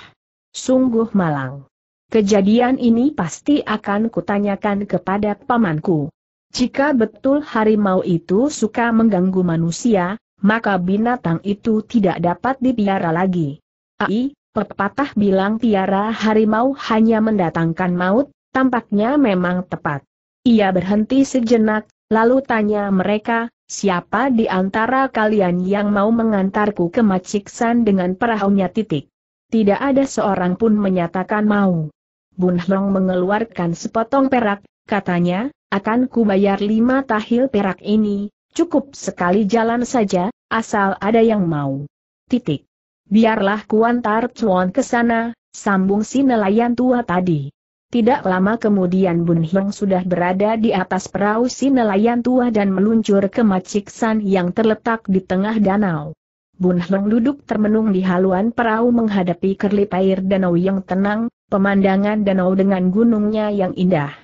sungguh malang. Kejadian ini pasti akan kutanyakan kepada pamanku. Jika betul harimau itu suka mengganggu manusia, maka binatang itu tidak dapat dipiara lagi. Ai, pepatah bilang piara harimau hanya mendatangkan maut, tampaknya memang tepat. Ia berhenti sejenak, lalu tanya mereka, siapa di antara kalian yang mau mengantarku ke Maciksan dengan perahunya titik. Tidak ada seorang pun menyatakan mau. Bun Hong mengeluarkan sepotong perak, katanya, akan kubayar lima tahil perak ini, Cukup sekali jalan saja, asal ada yang mau. Titik. Biarlah kuantar cuan ke sana, sambung si nelayan tua tadi. Tidak lama kemudian Bun Hiong sudah berada di atas perahu si nelayan tua dan meluncur ke Maciksan yang terletak di tengah danau. Bun Hiong duduk termenung di haluan perahu menghadapi kerlip air danau yang tenang, pemandangan danau dengan gunungnya yang indah.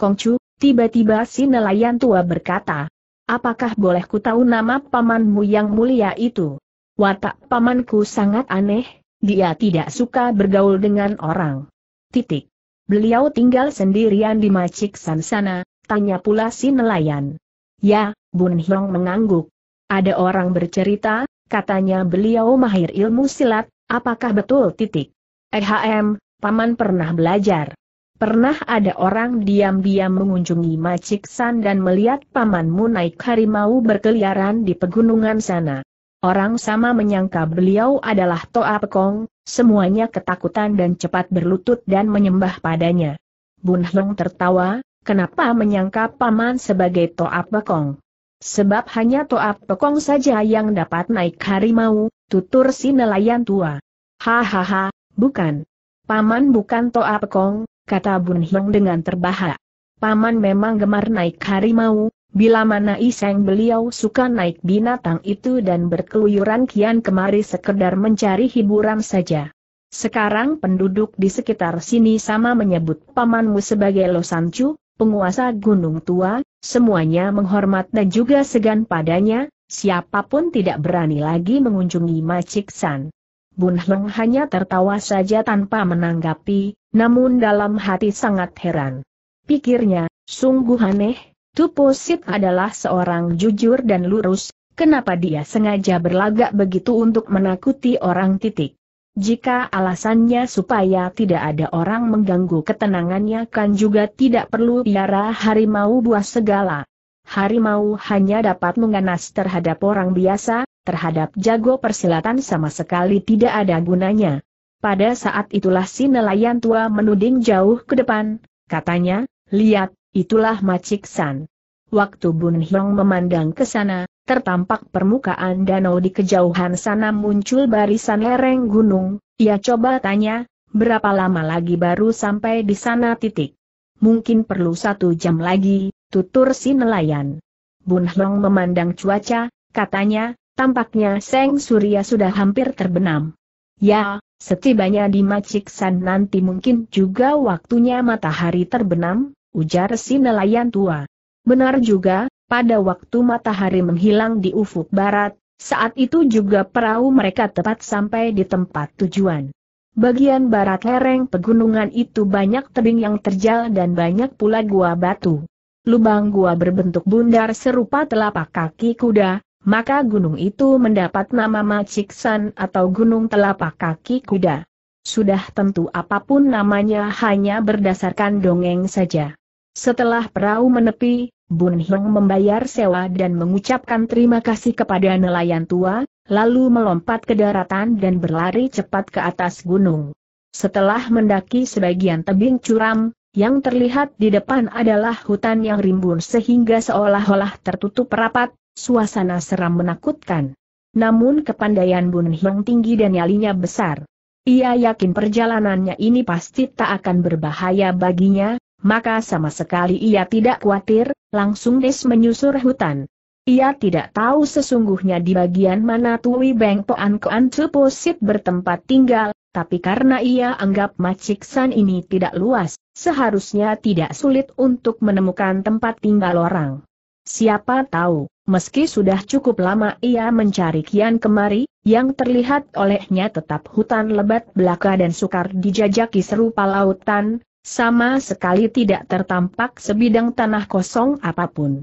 Kongcu, tiba-tiba si nelayan tua berkata, apakah boleh ku tahu nama pamanmu yang mulia itu? Watak pamanku sangat aneh, dia tidak suka bergaul dengan orang. Titik. Beliau tinggal sendirian di Macik sana, tanya pula si nelayan. Ya, Bun Hiong mengangguk. Ada orang bercerita, katanya beliau mahir ilmu silat, apakah betul titik? Ehm, paman pernah belajar. Pernah ada orang diam-diam mengunjungi Macik San dan melihat pamanmu naik harimau berkeliaran di pegunungan sana. Orang sama menyangka beliau adalah Toa Pekong, semuanya ketakutan dan cepat berlutut dan menyembah padanya. Bun tertawa, kenapa menyangka paman sebagai Toa Pekong? Sebab hanya Toa Pekong saja yang dapat naik harimau, tutur si nelayan tua. Hahaha, bukan. Paman bukan Toa Pekong, kata Bun Hiong dengan terbahak. Paman memang gemar naik harimau, bila mana iseng beliau suka naik binatang itu dan berkeluyuran kian kemari sekedar mencari hiburan saja. Sekarang penduduk di sekitar sini sama menyebut pamanmu sebagai Losancu, penguasa Gunung Tua, semuanya menghormat dan juga segan padanya, siapapun tidak berani lagi mengunjungi Macik San. Bun Heng hanya tertawa saja tanpa menanggapi, namun dalam hati sangat heran. Pikirnya, sungguh aneh, Sip adalah seorang jujur dan lurus, kenapa dia sengaja berlagak begitu untuk menakuti orang titik. Jika alasannya supaya tidak ada orang mengganggu ketenangannya kan juga tidak perlu biara harimau buas segala. Harimau hanya dapat mengganas terhadap orang biasa, terhadap jago persilatan sama sekali tidak ada gunanya. Pada saat itulah si nelayan tua menuding jauh ke depan, katanya, lihat, itulah Macik San. Waktu Bun Hyong memandang ke sana, tertampak permukaan danau di kejauhan sana muncul barisan lereng gunung, ia coba tanya, berapa lama lagi baru sampai di sana titik. Mungkin perlu satu jam lagi, tutur si nelayan. Bun Hyong memandang cuaca, katanya, Tampaknya Seng Surya sudah hampir terbenam. Ya, setibanya di Maciksan nanti mungkin juga waktunya matahari terbenam, ujar si nelayan tua. Benar juga, pada waktu matahari menghilang di ufuk barat, saat itu juga perahu mereka tepat sampai di tempat tujuan. Bagian barat lereng pegunungan itu banyak tebing yang terjal dan banyak pula gua batu. Lubang gua berbentuk bundar serupa telapak kaki kuda, maka gunung itu mendapat nama Maciksan atau Gunung Telapak Kaki Kuda. Sudah tentu apapun namanya hanya berdasarkan dongeng saja. Setelah perahu menepi, Bun membayar sewa dan mengucapkan terima kasih kepada nelayan tua, lalu melompat ke daratan dan berlari cepat ke atas gunung. Setelah mendaki sebagian tebing curam, yang terlihat di depan adalah hutan yang rimbun sehingga seolah-olah tertutup rapat, Suasana seram menakutkan. Namun kepandaian Bun Hiong tinggi dan nyalinya besar. Ia yakin perjalanannya ini pasti tak akan berbahaya baginya, maka sama sekali ia tidak khawatir, langsung des menyusur hutan. Ia tidak tahu sesungguhnya di bagian mana Tui Beng Poan Koan Suposit bertempat tinggal, tapi karena ia anggap San ini tidak luas, seharusnya tidak sulit untuk menemukan tempat tinggal orang. Siapa tahu, Meski sudah cukup lama ia mencari kian kemari, yang terlihat olehnya tetap hutan lebat belaka dan sukar dijajaki serupa lautan, sama sekali tidak tertampak sebidang tanah kosong apapun.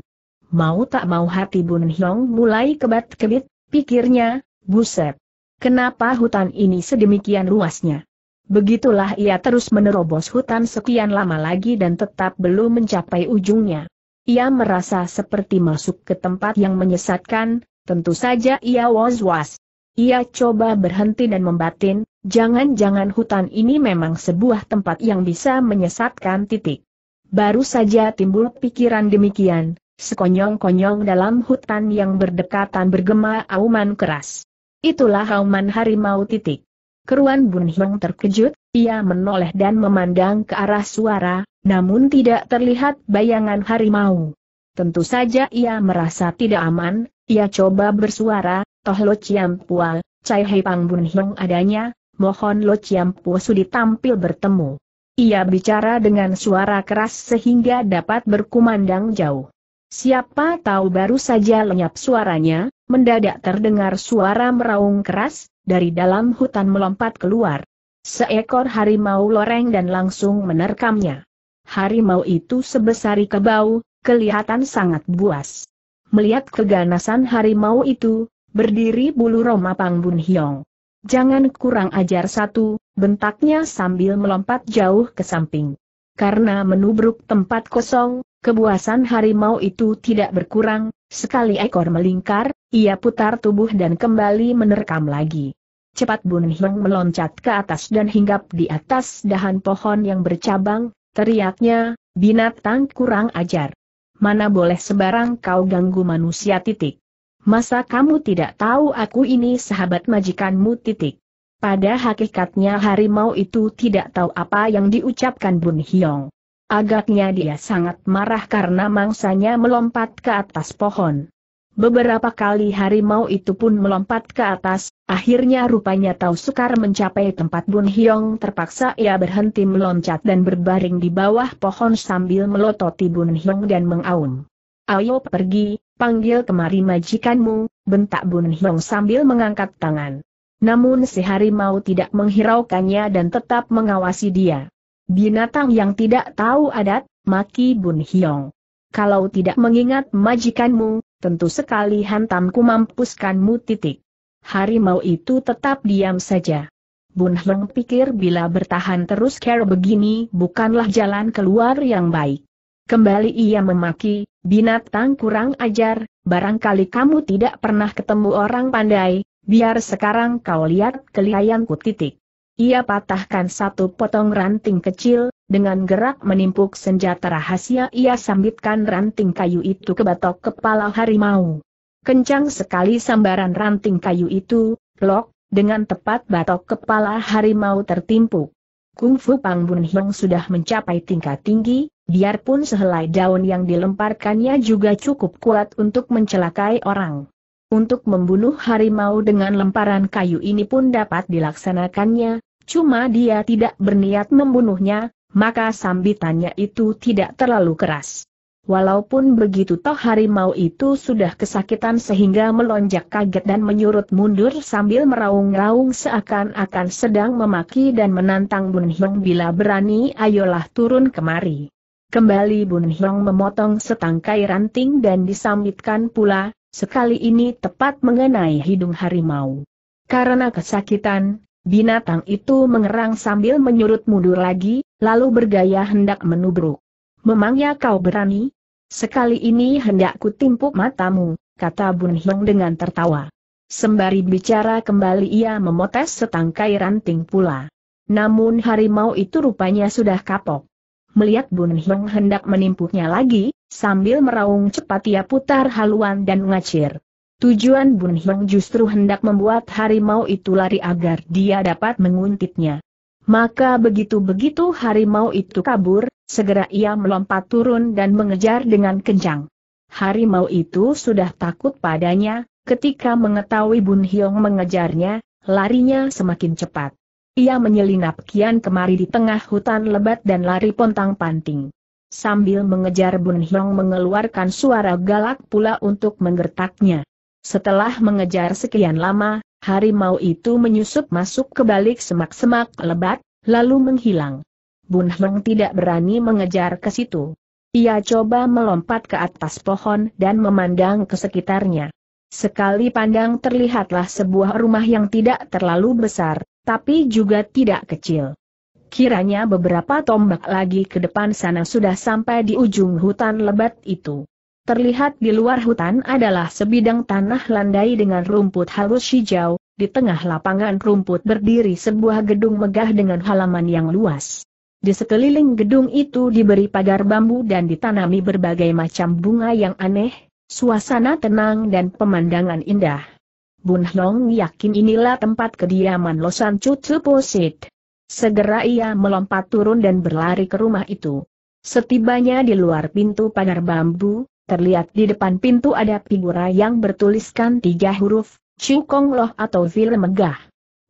Mau tak mau hati Bun Hiong mulai kebat-kebit, pikirnya, buset. Kenapa hutan ini sedemikian luasnya? Begitulah ia terus menerobos hutan sekian lama lagi dan tetap belum mencapai ujungnya. Ia merasa seperti masuk ke tempat yang menyesatkan, tentu saja ia was-was. Ia coba berhenti dan membatin, jangan-jangan hutan ini memang sebuah tempat yang bisa menyesatkan titik. Baru saja timbul pikiran demikian, sekonyong-konyong dalam hutan yang berdekatan bergema auman keras. Itulah auman harimau titik. Keruan Bun Hiong terkejut, ia menoleh dan memandang ke arah suara, namun tidak terlihat bayangan harimau. Tentu saja ia merasa tidak aman, ia coba bersuara, Toh Lo Chiam Pua, Cai Hei Pang Bun Hiong adanya, mohon Lo Chiam Pua sudi tampil bertemu. Ia bicara dengan suara keras sehingga dapat berkumandang jauh. Siapa tahu baru saja lenyap suaranya, mendadak terdengar suara meraung keras, dari dalam hutan melompat keluar. Seekor harimau loreng dan langsung menerkamnya. Harimau itu sebesar kebau, kelihatan sangat buas. Melihat keganasan harimau itu, berdiri bulu Roma Pangbun Hiong. Jangan kurang ajar satu, bentaknya sambil melompat jauh ke samping. Karena menubruk tempat kosong, kebuasan harimau itu tidak berkurang, sekali ekor melingkar, ia putar tubuh dan kembali menerkam lagi. Cepat Bun Hiong meloncat ke atas dan hinggap di atas dahan pohon yang bercabang, teriaknya, binatang kurang ajar. Mana boleh sebarang kau ganggu manusia titik. Masa kamu tidak tahu aku ini sahabat majikanmu titik. Pada hakikatnya harimau itu tidak tahu apa yang diucapkan Bun Hiong. Agaknya dia sangat marah karena mangsanya melompat ke atas pohon. Beberapa kali harimau itu pun melompat ke atas, akhirnya rupanya tahu sukar mencapai tempat Bun Hiong terpaksa ia berhenti meloncat dan berbaring di bawah pohon sambil melototi Bun Hiong dan mengaum. Ayo pergi, panggil kemari majikanmu, bentak Bun Hiong sambil mengangkat tangan. Namun si harimau tidak menghiraukannya dan tetap mengawasi dia. Binatang yang tidak tahu adat, maki Bun Hiong kalau tidak mengingat majikanmu, tentu sekali hantamku mampuskanmu titik. Harimau itu tetap diam saja. Bun Hong pikir bila bertahan terus care begini bukanlah jalan keluar yang baik. Kembali ia memaki, binatang kurang ajar, barangkali kamu tidak pernah ketemu orang pandai, biar sekarang kau lihat kelihayanku titik. Ia patahkan satu potong ranting kecil, dengan gerak menimpuk senjata rahasia ia sambitkan ranting kayu itu ke batok kepala harimau. Kencang sekali sambaran ranting kayu itu, lok, dengan tepat batok kepala harimau tertimpuk. Kung Fu Pang Bun Hiong sudah mencapai tingkat tinggi, biarpun sehelai daun yang dilemparkannya juga cukup kuat untuk mencelakai orang. Untuk membunuh harimau dengan lemparan kayu ini pun dapat dilaksanakannya, cuma dia tidak berniat membunuhnya, maka sambitannya itu tidak terlalu keras. Walaupun begitu toh harimau itu sudah kesakitan sehingga melonjak kaget dan menyurut mundur sambil meraung-raung seakan-akan sedang memaki dan menantang Bun Hyong bila berani ayolah turun kemari. Kembali Bun Hyong memotong setangkai ranting dan disambitkan pula, sekali ini tepat mengenai hidung harimau. Karena kesakitan, Binatang itu mengerang sambil menyurut mundur lagi, lalu bergaya hendak menubruk. Memangnya kau berani? Sekali ini hendak kutimpuk matamu, kata Bun Hiong dengan tertawa. Sembari bicara kembali ia memotes setangkai ranting pula. Namun harimau itu rupanya sudah kapok. Melihat Bun Hiong hendak menimpuknya lagi, sambil meraung cepat ia putar haluan dan ngacir. Tujuan Bun Hong justru hendak membuat harimau itu lari agar dia dapat menguntitnya. Maka begitu-begitu harimau itu kabur, segera ia melompat turun dan mengejar dengan kencang. Harimau itu sudah takut padanya, ketika mengetahui Bun Hiong mengejarnya, larinya semakin cepat. Ia menyelinap kian kemari di tengah hutan lebat dan lari pontang-panting. Sambil mengejar Bun Hiong mengeluarkan suara galak pula untuk menggertaknya. Setelah mengejar sekian lama, harimau itu menyusup masuk ke balik semak-semak lebat, lalu menghilang. Bun Heng tidak berani mengejar ke situ. Ia coba melompat ke atas pohon dan memandang ke sekitarnya. Sekali pandang terlihatlah sebuah rumah yang tidak terlalu besar, tapi juga tidak kecil. Kiranya beberapa tombak lagi ke depan sana sudah sampai di ujung hutan lebat itu terlihat di luar hutan adalah sebidang tanah landai dengan rumput halus hijau, di tengah lapangan rumput berdiri sebuah gedung megah dengan halaman yang luas. Di sekeliling gedung itu diberi pagar bambu dan ditanami berbagai macam bunga yang aneh, suasana tenang dan pemandangan indah. Bun Hlong yakin inilah tempat kediaman Losan Cucu Posit. Segera ia melompat turun dan berlari ke rumah itu. Setibanya di luar pintu pagar bambu, terlihat di depan pintu ada figura yang bertuliskan tiga huruf, Kong Loh atau film megah.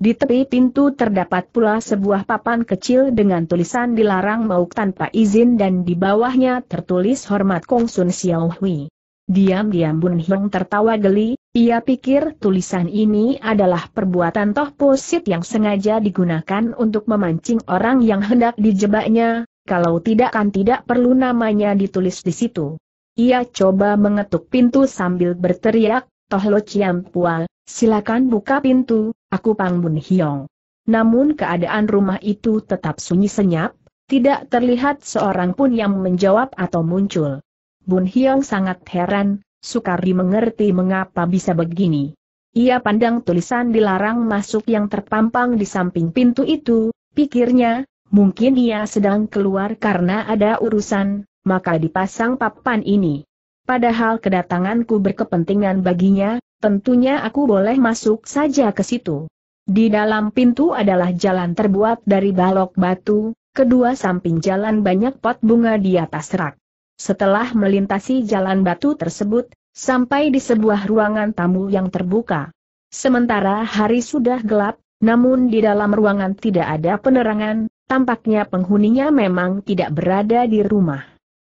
Di tepi pintu terdapat pula sebuah papan kecil dengan tulisan dilarang mauk tanpa izin dan di bawahnya tertulis hormat Kong Sun Xiao Hui. Diam-diam Bun Hiong tertawa geli, ia pikir tulisan ini adalah perbuatan toh posit yang sengaja digunakan untuk memancing orang yang hendak dijebaknya, kalau tidak kan tidak perlu namanya ditulis di situ. Ia coba mengetuk pintu sambil berteriak, Toh Lo Chiam Pua, silakan buka pintu, aku Pang Bun Hiong. Namun keadaan rumah itu tetap sunyi senyap, tidak terlihat seorang pun yang menjawab atau muncul. Bun Hiong sangat heran, sukar dimengerti mengapa bisa begini. Ia pandang tulisan dilarang masuk yang terpampang di samping pintu itu, pikirnya, mungkin ia sedang keluar karena ada urusan, maka dipasang papan ini. Padahal kedatanganku berkepentingan baginya, tentunya aku boleh masuk saja ke situ. Di dalam pintu adalah jalan terbuat dari balok batu, kedua samping jalan banyak pot bunga di atas rak. Setelah melintasi jalan batu tersebut, sampai di sebuah ruangan tamu yang terbuka. Sementara hari sudah gelap, namun di dalam ruangan tidak ada penerangan, tampaknya penghuninya memang tidak berada di rumah.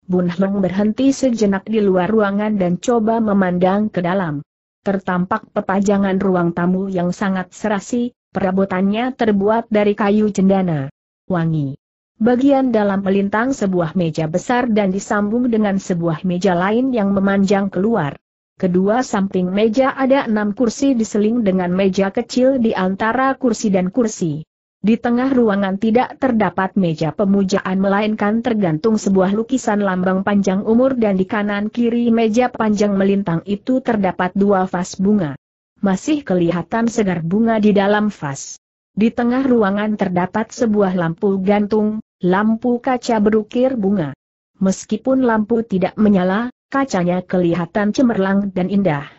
Bun Heng berhenti sejenak di luar ruangan dan coba memandang ke dalam. Tertampak pepajangan ruang tamu yang sangat serasi, perabotannya terbuat dari kayu cendana. Wangi. Bagian dalam melintang sebuah meja besar dan disambung dengan sebuah meja lain yang memanjang keluar. Kedua samping meja ada enam kursi diseling dengan meja kecil di antara kursi dan kursi. Di tengah ruangan tidak terdapat meja pemujaan melainkan tergantung sebuah lukisan lambang panjang umur dan di kanan kiri meja panjang melintang itu terdapat dua vas bunga. Masih kelihatan segar bunga di dalam vas. Di tengah ruangan terdapat sebuah lampu gantung, lampu kaca berukir bunga. Meskipun lampu tidak menyala, kacanya kelihatan cemerlang dan indah.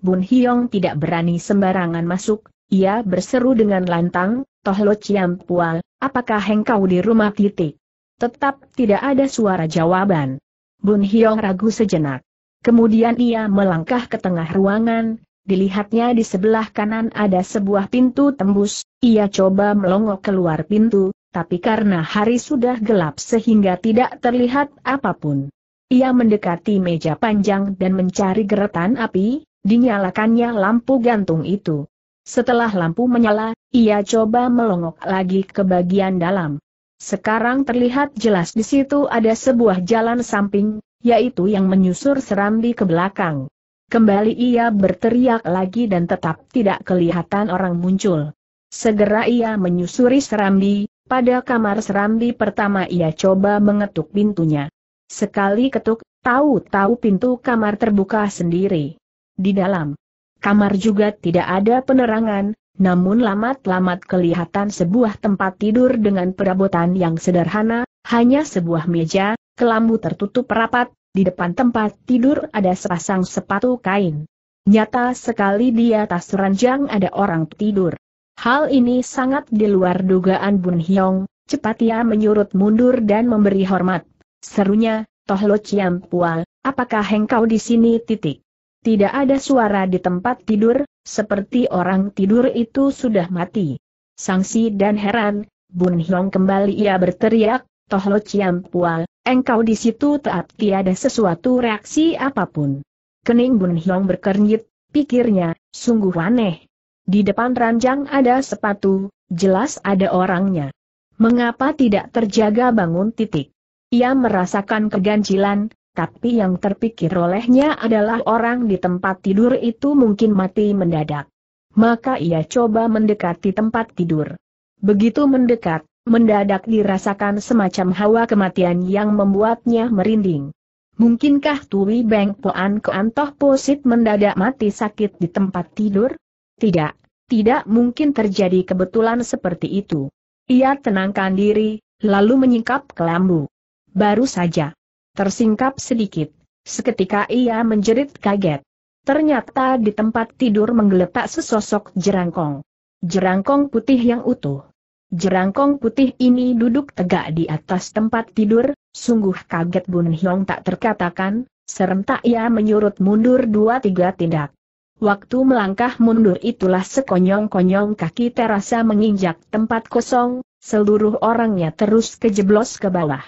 Bun Hyong tidak berani sembarangan masuk, ia berseru dengan lantang, Tohlo Ciampual, apakah engkau di rumah titik? Tetap tidak ada suara jawaban. Bun Hiong ragu sejenak. Kemudian ia melangkah ke tengah ruangan, dilihatnya di sebelah kanan ada sebuah pintu tembus, ia coba melongok keluar pintu, tapi karena hari sudah gelap sehingga tidak terlihat apapun. Ia mendekati meja panjang dan mencari geretan api, dinyalakannya lampu gantung itu. Setelah lampu menyala, ia coba melongok lagi ke bagian dalam. Sekarang terlihat jelas di situ ada sebuah jalan samping, yaitu yang menyusur serambi ke belakang. Kembali ia berteriak lagi dan tetap tidak kelihatan orang muncul. Segera ia menyusuri serambi, pada kamar serambi pertama ia coba mengetuk pintunya. Sekali ketuk, tahu-tahu pintu kamar terbuka sendiri. Di dalam, Kamar juga tidak ada penerangan, namun lamat-lamat kelihatan sebuah tempat tidur dengan perabotan yang sederhana, hanya sebuah meja, kelambu tertutup rapat, di depan tempat tidur ada sepasang sepatu kain. Nyata sekali di atas ranjang ada orang tidur. Hal ini sangat di luar dugaan Bun Hyong, cepat ia menyurut mundur dan memberi hormat. Serunya, Toh Lo Chiam Pual, apakah engkau di sini titik? Tidak ada suara di tempat tidur, seperti orang tidur itu sudah mati. Sangsi dan heran, Bun Hiong kembali ia berteriak, Toh Lo Chiam Pual, engkau di situ tak tiada sesuatu reaksi apapun. Kening Bun Hiong berkernyit, pikirnya, sungguh aneh. Di depan ranjang ada sepatu, jelas ada orangnya. Mengapa tidak terjaga bangun titik? Ia merasakan keganjilan, tapi yang terpikir olehnya adalah orang di tempat tidur itu mungkin mati mendadak. Maka ia coba mendekati tempat tidur. Begitu mendekat, mendadak dirasakan semacam hawa kematian yang membuatnya merinding. Mungkinkah Tui Beng Poan Keantoh Posit mendadak mati sakit di tempat tidur? Tidak, tidak mungkin terjadi kebetulan seperti itu. Ia tenangkan diri, lalu menyingkap kelambu. Baru saja, Tersingkap sedikit. Seketika ia menjerit kaget. Ternyata di tempat tidur menggeletak sesosok jerangkong. Jerangkong putih yang utuh. Jerangkong putih ini duduk tegak di atas tempat tidur, sungguh kaget Bun Hiong tak terkatakan, serentak ia menyurut mundur dua tiga tindak. Waktu melangkah mundur itulah sekonyong-konyong kaki terasa menginjak tempat kosong, seluruh orangnya terus kejeblos ke bawah.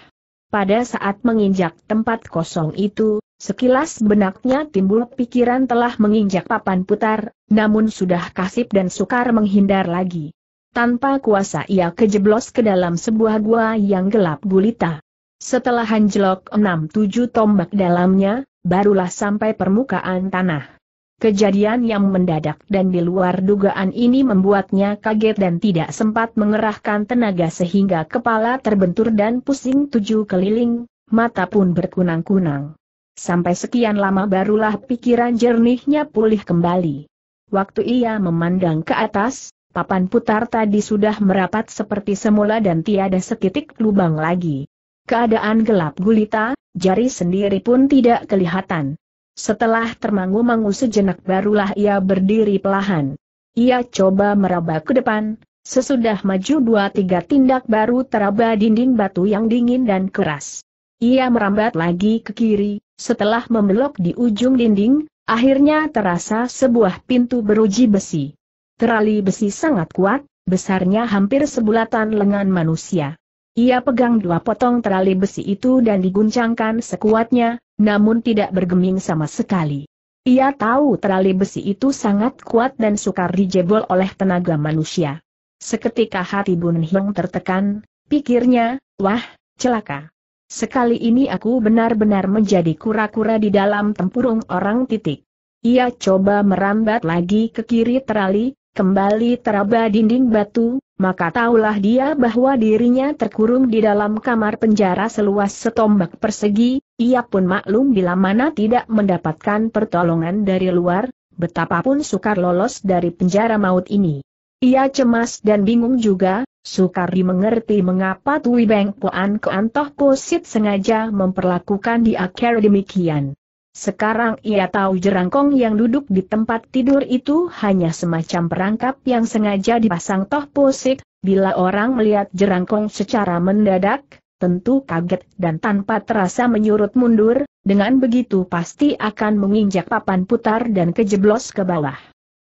Pada saat menginjak tempat kosong itu, sekilas benaknya timbul pikiran telah menginjak papan putar, namun sudah kasip dan sukar menghindar lagi. Tanpa kuasa ia kejeblos ke dalam sebuah gua yang gelap gulita. Setelah hanjlok enam tujuh tombak dalamnya, barulah sampai permukaan tanah. Kejadian yang mendadak dan di luar dugaan ini membuatnya kaget dan tidak sempat mengerahkan tenaga sehingga kepala terbentur dan pusing tujuh keliling, mata pun berkunang-kunang. Sampai sekian lama barulah pikiran jernihnya pulih kembali. Waktu ia memandang ke atas, papan putar tadi sudah merapat seperti semula dan tiada setitik lubang lagi. Keadaan gelap gulita, jari sendiri pun tidak kelihatan. Setelah termangu-mangu sejenak barulah ia berdiri pelahan. Ia coba meraba ke depan, sesudah maju dua tiga tindak baru teraba dinding batu yang dingin dan keras. Ia merambat lagi ke kiri, setelah membelok di ujung dinding, akhirnya terasa sebuah pintu beruji besi. Terali besi sangat kuat, besarnya hampir sebulatan lengan manusia. Ia pegang dua potong terali besi itu dan diguncangkan sekuatnya, namun tidak bergeming sama sekali. Ia tahu terali besi itu sangat kuat dan sukar dijebol oleh tenaga manusia. Seketika hati Bun Hiong tertekan, pikirnya, wah, celaka. Sekali ini aku benar-benar menjadi kura-kura di dalam tempurung orang titik. Ia coba merambat lagi ke kiri terali, kembali teraba dinding batu, maka taulah dia bahwa dirinya terkurung di dalam kamar penjara seluas setombak persegi, ia pun maklum bila mana tidak mendapatkan pertolongan dari luar, betapapun sukar lolos dari penjara maut ini. Ia cemas dan bingung juga, sukar dimengerti mengapa Tui Beng Poan Keantoh Posit sengaja memperlakukan dia demikian. Sekarang ia tahu jerangkong yang duduk di tempat tidur itu hanya semacam perangkap yang sengaja dipasang toh posik, bila orang melihat jerangkong secara mendadak, tentu kaget dan tanpa terasa menyurut mundur, dengan begitu pasti akan menginjak papan putar dan kejeblos ke bawah.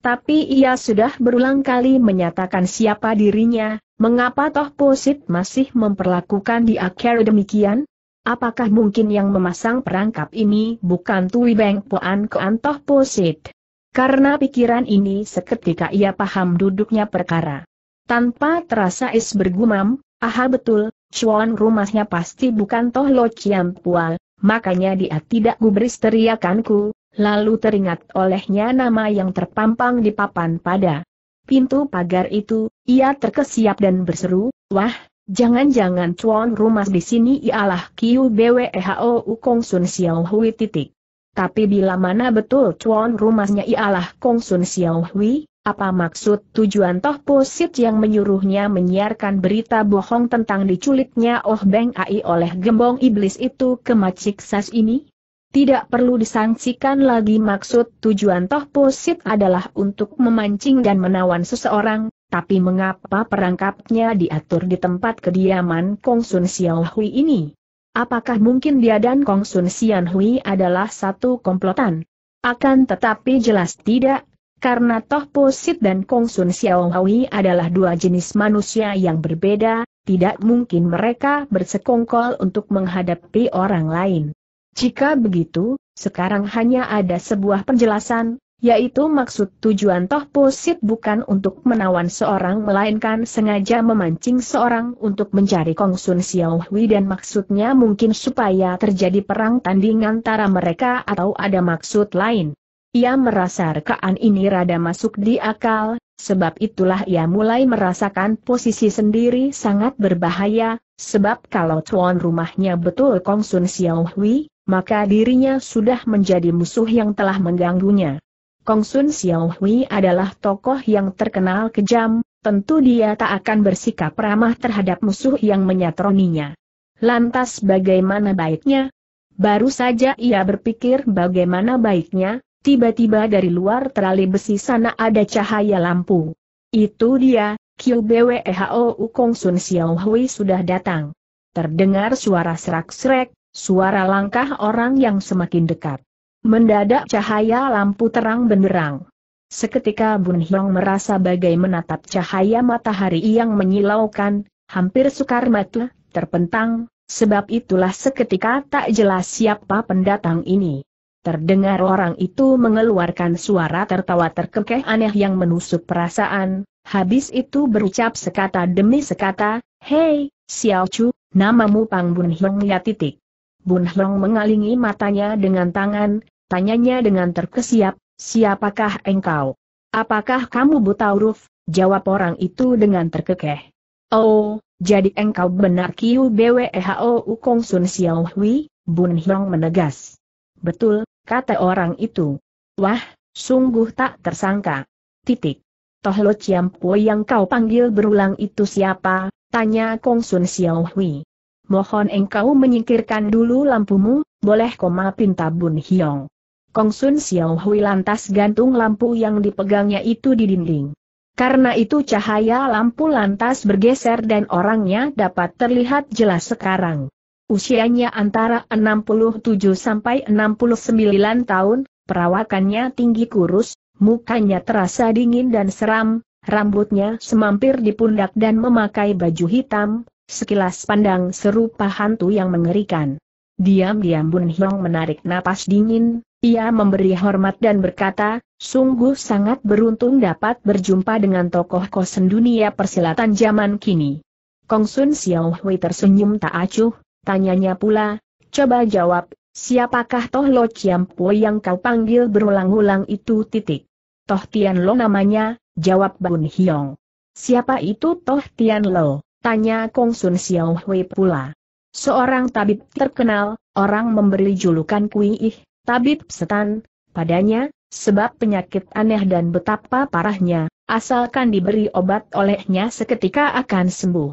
Tapi ia sudah berulang kali menyatakan siapa dirinya, mengapa toh posit masih memperlakukan di akhir demikian, Apakah mungkin yang memasang perangkap ini bukan Tui Beng Poan Koan Toh Posit? Karena pikiran ini seketika ia paham duduknya perkara. Tanpa terasa es bergumam, aha betul, cuan rumahnya pasti bukan Toh Lo Chiam Pual, makanya dia tidak gubris teriakanku, lalu teringat olehnya nama yang terpampang di papan pada pintu pagar itu, ia terkesiap dan berseru, wah, Jangan-jangan tuan rumah di sini ialah kiu bweho Kong Sun Xiao Hui titik. Tapi bila mana betul tuan rumahnya ialah Kong Sun Xiao Hui, apa maksud tujuan Toh Posit yang menyuruhnya menyiarkan berita bohong tentang diculiknya Oh Beng Ai oleh gembong iblis itu ke Macik Sas ini? Tidak perlu disangsikan lagi maksud tujuan Toh Posit adalah untuk memancing dan menawan seseorang, tapi mengapa perangkapnya diatur di tempat kediaman Kong Sun Xiao Hui ini? Apakah mungkin dia dan Kong Sun Xian Hui adalah satu komplotan? Akan tetapi jelas tidak, karena Toh Posit dan Kong Sun Xiao Hui adalah dua jenis manusia yang berbeda, tidak mungkin mereka bersekongkol untuk menghadapi orang lain. Jika begitu, sekarang hanya ada sebuah penjelasan, yaitu maksud tujuan Toh Posit bukan untuk menawan seorang melainkan sengaja memancing seorang untuk mencari Sun Xiao Hui dan maksudnya mungkin supaya terjadi perang tanding antara mereka atau ada maksud lain. Ia merasa rekaan ini rada masuk di akal, sebab itulah ia mulai merasakan posisi sendiri sangat berbahaya, sebab kalau tuan rumahnya betul Sun Xiao Hui, maka dirinya sudah menjadi musuh yang telah mengganggunya. Kong Sun Xiao Hui adalah tokoh yang terkenal kejam, tentu dia tak akan bersikap ramah terhadap musuh yang menyatroninya. Lantas bagaimana baiknya? Baru saja ia berpikir bagaimana baiknya, tiba-tiba dari luar terali besi sana ada cahaya lampu. Itu dia, QBWEHOU Kong Sun Xiao Hui sudah datang. Terdengar suara serak serak suara langkah orang yang semakin dekat. Mendadak cahaya lampu terang benderang. Seketika Bun Hiong merasa bagai menatap cahaya matahari yang menyilaukan, hampir sukar mata, terpentang, sebab itulah seketika tak jelas siapa pendatang ini. Terdengar orang itu mengeluarkan suara tertawa terkekeh aneh yang menusuk perasaan, habis itu berucap sekata demi sekata, Hei, Xiao Chu, namamu Pang Bun Hiong ya titik. Bun Hong mengalingi matanya dengan tangan, Tanyanya dengan terkesiap, siapakah engkau? Apakah kamu buta huruf? Jawab orang itu dengan terkekeh. Oh, jadi engkau benar Kiu Bweho Kong Sun Xiao Hui, Bun Hiong menegas. Betul, kata orang itu. Wah, sungguh tak tersangka. Titik. Toh Lo ciampo yang kau panggil berulang itu siapa? Tanya Kong Sun Xiao Hui. Mohon engkau menyingkirkan dulu lampumu, boleh koma pinta Bun Hiong. Kong Sun Xiao Hui lantas gantung lampu yang dipegangnya itu di dinding. Karena itu cahaya lampu lantas bergeser dan orangnya dapat terlihat jelas sekarang. Usianya antara 67 sampai 69 tahun, perawakannya tinggi kurus, mukanya terasa dingin dan seram, rambutnya semampir di pundak dan memakai baju hitam, sekilas pandang serupa hantu yang mengerikan. Diam-diam Bun Hiong menarik napas dingin, ia memberi hormat dan berkata, sungguh sangat beruntung dapat berjumpa dengan tokoh kosen dunia persilatan zaman kini. Sun Xiao Hui tersenyum tak acuh, tanyanya pula, coba jawab, siapakah Toh Lo Po yang kau panggil berulang-ulang itu titik. Toh Tian Lo namanya, jawab Bun Hiong. Siapa itu Toh Tian Lo? Tanya Sun Xiao Hui pula. Seorang tabib terkenal, orang memberi julukan Kui Ih, tabib setan, padanya, sebab penyakit aneh dan betapa parahnya, asalkan diberi obat olehnya seketika akan sembuh.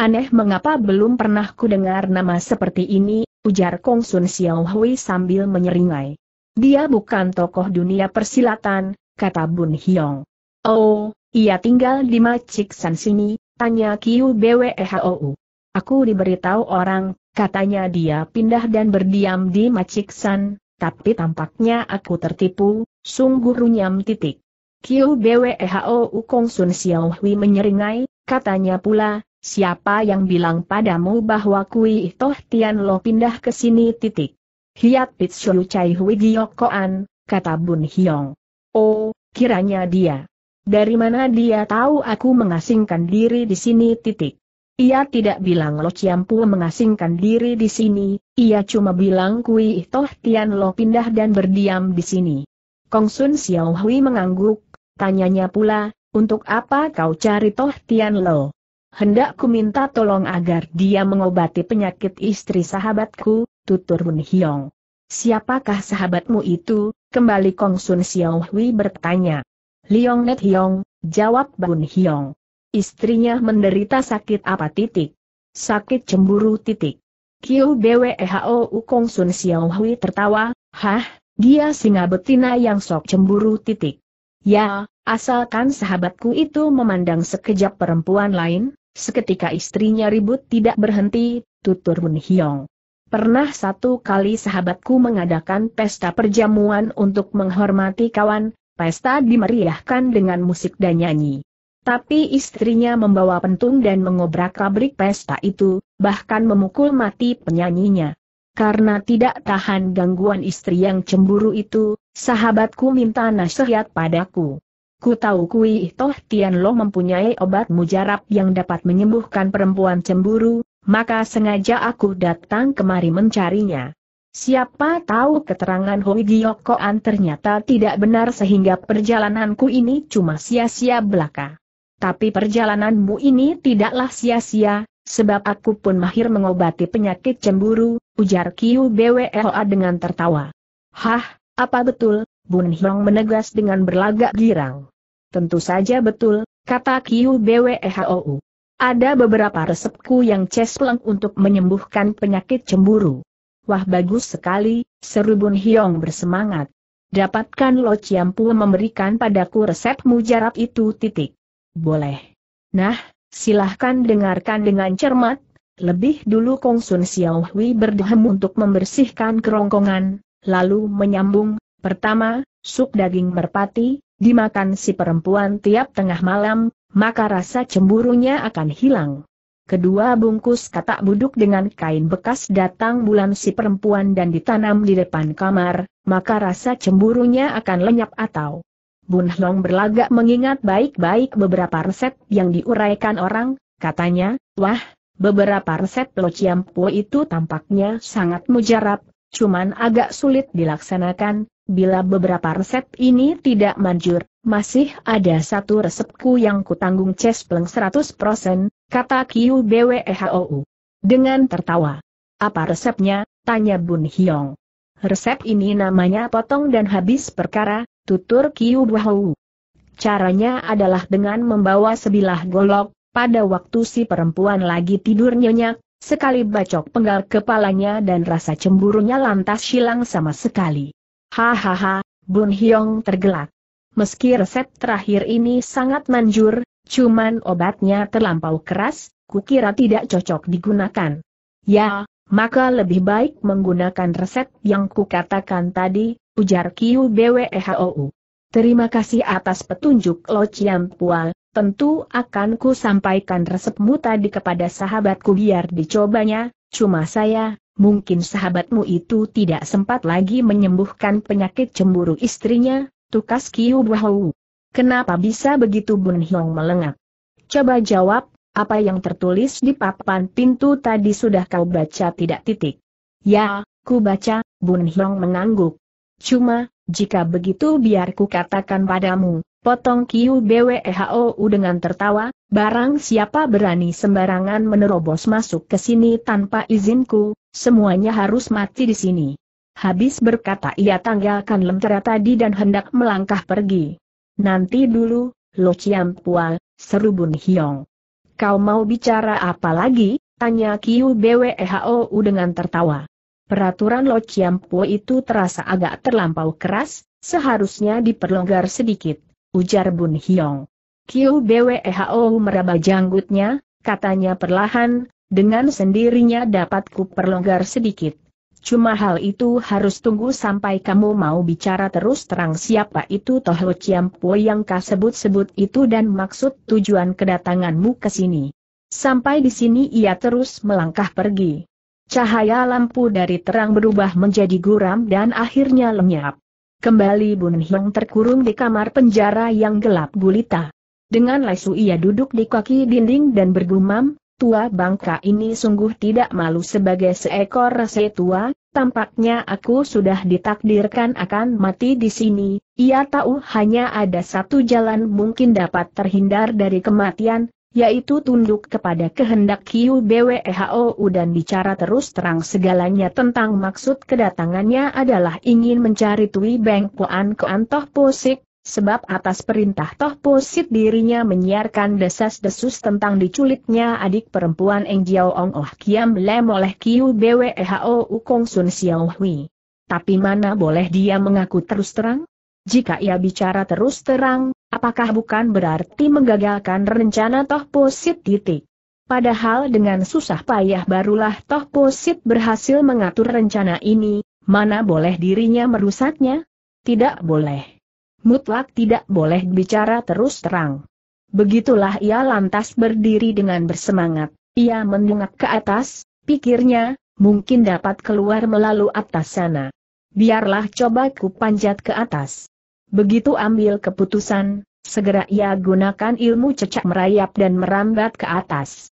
Aneh mengapa belum pernah ku dengar nama seperti ini, ujar Kong Sun Xiao Hui sambil menyeringai. Dia bukan tokoh dunia persilatan, kata Bun Hiong. Oh, ia tinggal di Macik San sini, tanya Kiu BWEHOU. Aku diberitahu orang, katanya dia pindah dan berdiam di Macik San, tapi tampaknya aku tertipu, sungguh runyam titik. Kiu U Kong Sun Xiao Hui menyeringai, katanya pula, siapa yang bilang padamu bahwa Kui Toh Tian Lo pindah ke sini titik. Hiat Pit Shou Chai Hui Giok Koan, kata Bun Hiong. Oh, kiranya dia. Dari mana dia tahu aku mengasingkan diri di sini titik. Ia tidak bilang Lo Chiampu mengasingkan diri di sini, ia cuma bilang Kui Toh Tian Lo pindah dan berdiam di sini. Kong Sun Xiao Hui mengangguk, tanyanya pula, untuk apa kau cari Toh Tian Lo? Hendak ku minta tolong agar dia mengobati penyakit istri sahabatku, tutur Hun Hiong. Siapakah sahabatmu itu? Kembali Kong Sun Xiao Hui bertanya. Liong Net Hiong, jawab Bun Hiong. Istrinya menderita sakit apa titik? Sakit cemburu titik. Kiu BWEHO Ukong Sun Xiao Hui tertawa, hah, dia singa betina yang sok cemburu titik. Ya, asalkan sahabatku itu memandang sekejap perempuan lain, seketika istrinya ribut tidak berhenti, tutur Mun Hyong. Pernah satu kali sahabatku mengadakan pesta perjamuan untuk menghormati kawan, pesta dimeriahkan dengan musik dan nyanyi. Tapi istrinya membawa pentung dan mengobrak-abrik pesta itu, bahkan memukul mati penyanyinya. Karena tidak tahan gangguan istri yang cemburu itu, sahabatku minta nasihat padaku. Ku tahu Kui Toh Tian Lo mempunyai obat mujarab yang dapat menyembuhkan perempuan cemburu, maka sengaja aku datang kemari mencarinya. Siapa tahu keterangan Hui Giokoan ternyata tidak benar sehingga perjalananku ini cuma sia-sia belaka. Tapi perjalananmu ini tidaklah sia-sia, sebab aku pun mahir mengobati penyakit cemburu, ujar Kiu Bwa dengan tertawa. Hah, apa betul? Bun Hiong menegas dengan berlagak girang. Tentu saja betul, kata Kiu Bwehou. Ada beberapa resepku yang cespleng untuk menyembuhkan penyakit cemburu. Wah bagus sekali, seru Bun Hiong bersemangat. Dapatkan Lo Chiampu memberikan padaku resep mujarab itu titik. Boleh. Nah, silahkan dengarkan dengan cermat, lebih dulu Kong Sun Xiao Hui berdehem untuk membersihkan kerongkongan, lalu menyambung, pertama, sup daging merpati, dimakan si perempuan tiap tengah malam, maka rasa cemburunya akan hilang. Kedua bungkus katak buduk dengan kain bekas datang bulan si perempuan dan ditanam di depan kamar, maka rasa cemburunya akan lenyap atau Bun Hong berlagak mengingat baik-baik beberapa resep yang diuraikan orang, katanya, wah, beberapa resep Lo Chiam Po itu tampaknya sangat mujarab, cuman agak sulit dilaksanakan, bila beberapa resep ini tidak manjur, masih ada satu resepku yang kutanggung cespleng 100%, kata Kiu BWEHOU. Dengan tertawa. Apa resepnya? Tanya Bun Hiong. Resep ini namanya potong dan habis perkara, tutur Kiu Buahou. Caranya adalah dengan membawa sebilah golok, pada waktu si perempuan lagi tidur nyenyak, sekali bacok penggal kepalanya dan rasa cemburunya lantas hilang sama sekali. Hahaha, Bun Hyong tergelak. Meski resep terakhir ini sangat manjur, cuman obatnya terlampau keras, kukira tidak cocok digunakan. Ya, maka lebih baik menggunakan resep yang kukatakan tadi, ujar Kiu BWEHOU. Terima kasih atas petunjuk Lo Chiam Pual, tentu akan ku sampaikan resepmu tadi kepada sahabatku biar dicobanya, cuma saya, mungkin sahabatmu itu tidak sempat lagi menyembuhkan penyakit cemburu istrinya, tukas Kiu Bwehou. Kenapa bisa begitu Bun Hiong melengak? Coba jawab, apa yang tertulis di papan pintu tadi sudah kau baca tidak titik? Ya, ku baca, Bun Hiong mengangguk. Cuma, jika begitu biar ku katakan padamu, potong Kiu BWEHOU dengan tertawa, barang siapa berani sembarangan menerobos masuk ke sini tanpa izinku, semuanya harus mati di sini. Habis berkata ia tanggalkan lentera tadi dan hendak melangkah pergi. Nanti dulu, Lo Chiam Pua, seru Bun Hiong. Kau mau bicara apa lagi? Tanya Kiu BWEHOU dengan tertawa. Peraturan Lo Chiampo itu terasa agak terlampau keras, seharusnya diperlonggar sedikit, ujar Bun Hiong. Kiu BWEHOU meraba janggutnya, katanya perlahan, dengan sendirinya dapatku perlonggar sedikit. Cuma hal itu harus tunggu sampai kamu mau bicara terus terang siapa itu Toho Chiampo yang kau sebut-sebut itu dan maksud tujuan kedatanganmu ke sini. Sampai di sini ia terus melangkah pergi. Cahaya lampu dari terang berubah menjadi guram dan akhirnya lenyap. Kembali Bun Hiong terkurung di kamar penjara yang gelap gulita. Dengan lesu ia duduk di kaki dinding dan bergumam, tua bangka ini sungguh tidak malu sebagai seekor rese tua, tampaknya aku sudah ditakdirkan akan mati di sini, ia tahu hanya ada satu jalan mungkin dapat terhindar dari kematian, yaitu tunduk kepada kehendak QBWHOU dan bicara terus terang segalanya tentang maksud kedatangannya adalah ingin mencari Tui Beng Koan Koan Toh Posik, Sebab atas perintah Toh Posit dirinya menyiarkan desas-desus tentang diculiknya adik perempuan Eng Jiao Ong Oh Kiam Lem oleh Kiu U Kong Sun Xiao Hui. Tapi mana boleh dia mengaku terus terang? Jika ia bicara terus terang, apakah bukan berarti menggagalkan rencana Toh Posit titik? Padahal dengan susah payah barulah Toh Posit berhasil mengatur rencana ini, mana boleh dirinya merusaknya? Tidak boleh mutlak tidak boleh bicara terus terang. Begitulah ia lantas berdiri dengan bersemangat, ia mendungak ke atas, pikirnya, mungkin dapat keluar melalui atas sana. Biarlah coba ku panjat ke atas. Begitu ambil keputusan, segera ia gunakan ilmu cecak merayap dan merambat ke atas.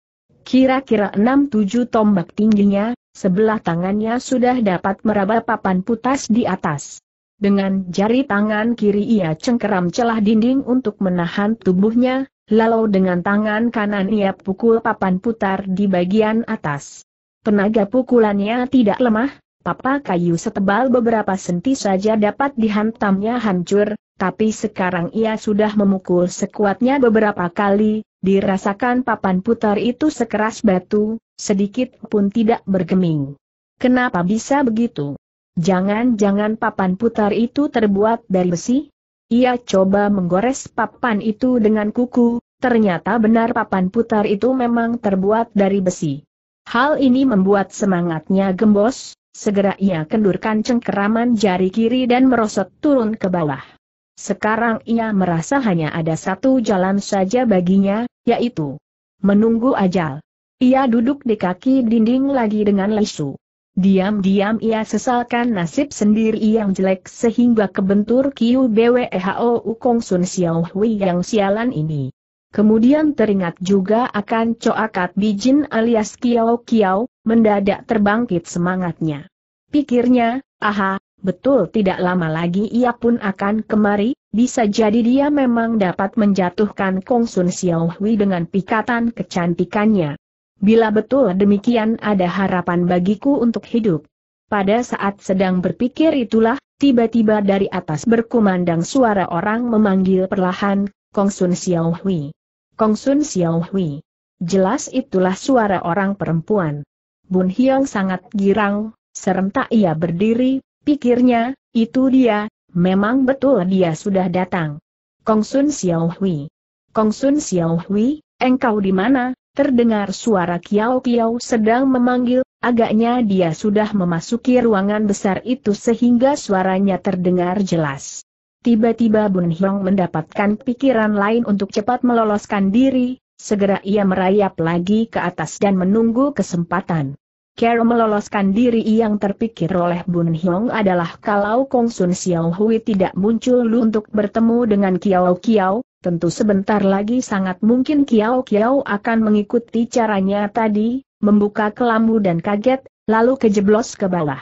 Kira-kira enam tujuh tombak tingginya, sebelah tangannya sudah dapat meraba papan putas di atas. Dengan jari tangan kiri ia cengkeram celah dinding untuk menahan tubuhnya, lalu dengan tangan kanan ia pukul papan putar di bagian atas. Tenaga pukulannya tidak lemah, papa kayu setebal beberapa senti saja dapat dihantamnya hancur, tapi sekarang ia sudah memukul sekuatnya beberapa kali, dirasakan papan putar itu sekeras batu, sedikit pun tidak bergeming. Kenapa bisa begitu? Jangan-jangan papan putar itu terbuat dari besi? Ia coba menggores papan itu dengan kuku, ternyata benar papan putar itu memang terbuat dari besi. Hal ini membuat semangatnya gembos, segera ia kendurkan cengkeraman jari kiri dan merosot turun ke bawah. Sekarang ia merasa hanya ada satu jalan saja baginya, yaitu menunggu ajal. Ia duduk di kaki dinding lagi dengan lesu. Diam-diam ia sesalkan nasib sendiri yang jelek sehingga kebentur Kiu BWEHO Kong Sun Xiao Hui yang sialan ini. Kemudian teringat juga akan Coakat Bijin alias Kiao Kiao, mendadak terbangkit semangatnya. Pikirnya, aha, betul tidak lama lagi ia pun akan kemari, bisa jadi dia memang dapat menjatuhkan Kong Sun Xiao Hui dengan pikatan kecantikannya. Bila betul demikian ada harapan bagiku untuk hidup. Pada saat sedang berpikir itulah, tiba-tiba dari atas berkumandang suara orang memanggil perlahan, Kong Sun Xiao Hui. Kong Sun Xiao Hui. Jelas itulah suara orang perempuan. Bun Hiong sangat girang, serentak ia berdiri, pikirnya, itu dia, memang betul dia sudah datang. Kong Sun Xiao Hui. Kong Sun Xiao Hui, engkau di mana? Terdengar suara Kiao Kiao sedang memanggil, agaknya dia sudah memasuki ruangan besar itu sehingga suaranya terdengar jelas. Tiba-tiba Bun Hiong mendapatkan pikiran lain untuk cepat meloloskan diri, segera ia merayap lagi ke atas dan menunggu kesempatan. Cara meloloskan diri yang terpikir oleh Bun Hiong adalah kalau Kong Sun Xiao Hui tidak muncul untuk bertemu dengan Kiao Kiao, tentu sebentar lagi sangat mungkin Kiao Kiao akan mengikuti caranya tadi, membuka kelambu dan kaget, lalu kejeblos ke bawah.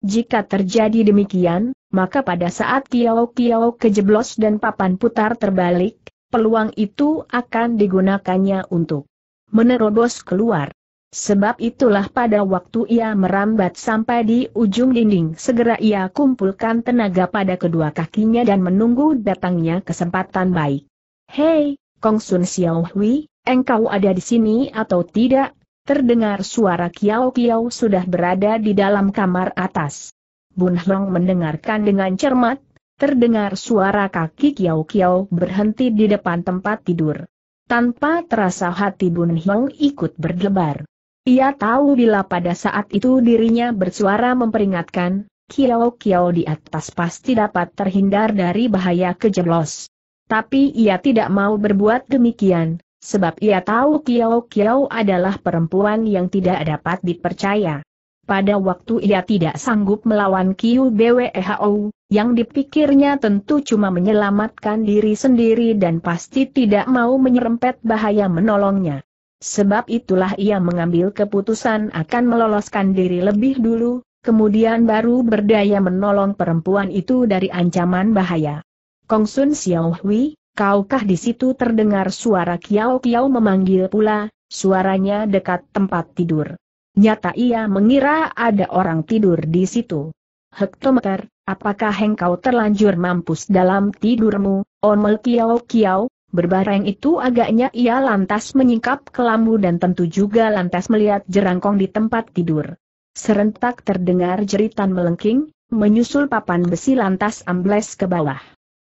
Jika terjadi demikian, maka pada saat Kiao Kiao kejeblos dan papan putar terbalik, peluang itu akan digunakannya untuk menerobos keluar. Sebab itulah pada waktu ia merambat sampai di ujung dinding segera ia kumpulkan tenaga pada kedua kakinya dan menunggu datangnya kesempatan baik. Hei, Kong Sun Xiao Hui, engkau ada di sini atau tidak? Terdengar suara Kiao Kiao sudah berada di dalam kamar atas. Bun Hong mendengarkan dengan cermat, terdengar suara kaki Kiao Kiao berhenti di depan tempat tidur. Tanpa terasa hati Bun Hong ikut berdebar. Ia tahu bila pada saat itu dirinya bersuara memperingatkan, Kiao Kiao di atas pasti dapat terhindar dari bahaya kejeblos. Tapi ia tidak mau berbuat demikian, sebab ia tahu Kiao Kiao adalah perempuan yang tidak dapat dipercaya. Pada waktu ia tidak sanggup melawan Kiu BWHO, yang dipikirnya tentu cuma menyelamatkan diri sendiri dan pasti tidak mau menyerempet bahaya menolongnya. Sebab itulah ia mengambil keputusan akan meloloskan diri lebih dulu, kemudian baru berdaya menolong perempuan itu dari ancaman bahaya. Kong Sun Xiao Hui, kaukah di situ terdengar suara Kiao Kiao memanggil pula, suaranya dekat tempat tidur. Nyata ia mengira ada orang tidur di situ. Hektometer, apakah engkau terlanjur mampus dalam tidurmu, Omel Kiao Kiao? Berbareng itu agaknya ia lantas menyingkap kelambu dan tentu juga lantas melihat jerangkong di tempat tidur. Serentak terdengar jeritan melengking, menyusul papan besi lantas ambles ke bawah.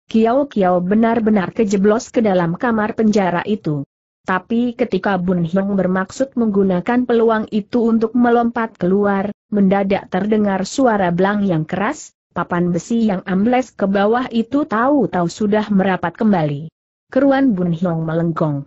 Kiao Kiao benar-benar kejeblos ke dalam kamar penjara itu. Tapi ketika Bun Hiong bermaksud menggunakan peluang itu untuk melompat keluar, mendadak terdengar suara belang yang keras, papan besi yang ambles ke bawah itu tahu-tahu sudah merapat kembali. Keruan Bun Hiong melenggong.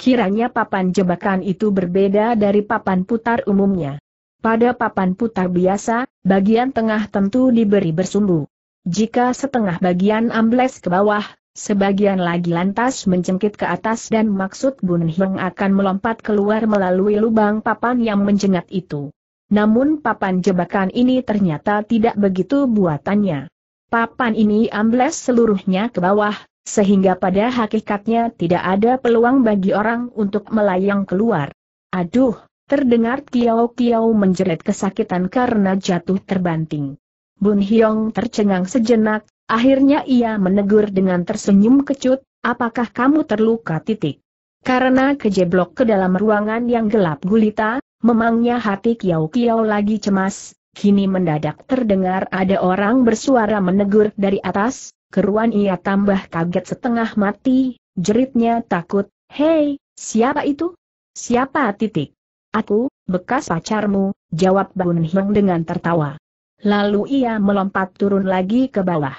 Kiranya papan jebakan itu berbeda dari papan putar umumnya. Pada papan putar biasa, bagian tengah tentu diberi bersumbu. Jika setengah bagian ambles ke bawah, sebagian lagi lantas mencengkit ke atas dan maksud Bun Heng akan melompat keluar melalui lubang papan yang menjengat itu. Namun papan jebakan ini ternyata tidak begitu buatannya. Papan ini ambles seluruhnya ke bawah, sehingga pada hakikatnya tidak ada peluang bagi orang untuk melayang keluar. Aduh, terdengar Tiao Tiao menjerit kesakitan karena jatuh terbanting. Bun Hyong tercengang sejenak, akhirnya ia menegur dengan tersenyum kecut, apakah kamu terluka titik? Karena kejeblok ke dalam ruangan yang gelap gulita, memangnya hati Kiau Kiau lagi cemas, kini mendadak terdengar ada orang bersuara menegur dari atas, keruan ia tambah kaget setengah mati, jeritnya takut, hei, siapa itu? Siapa titik? Aku, bekas pacarmu, jawab Bun Hyong dengan tertawa. Lalu ia melompat turun lagi ke bawah.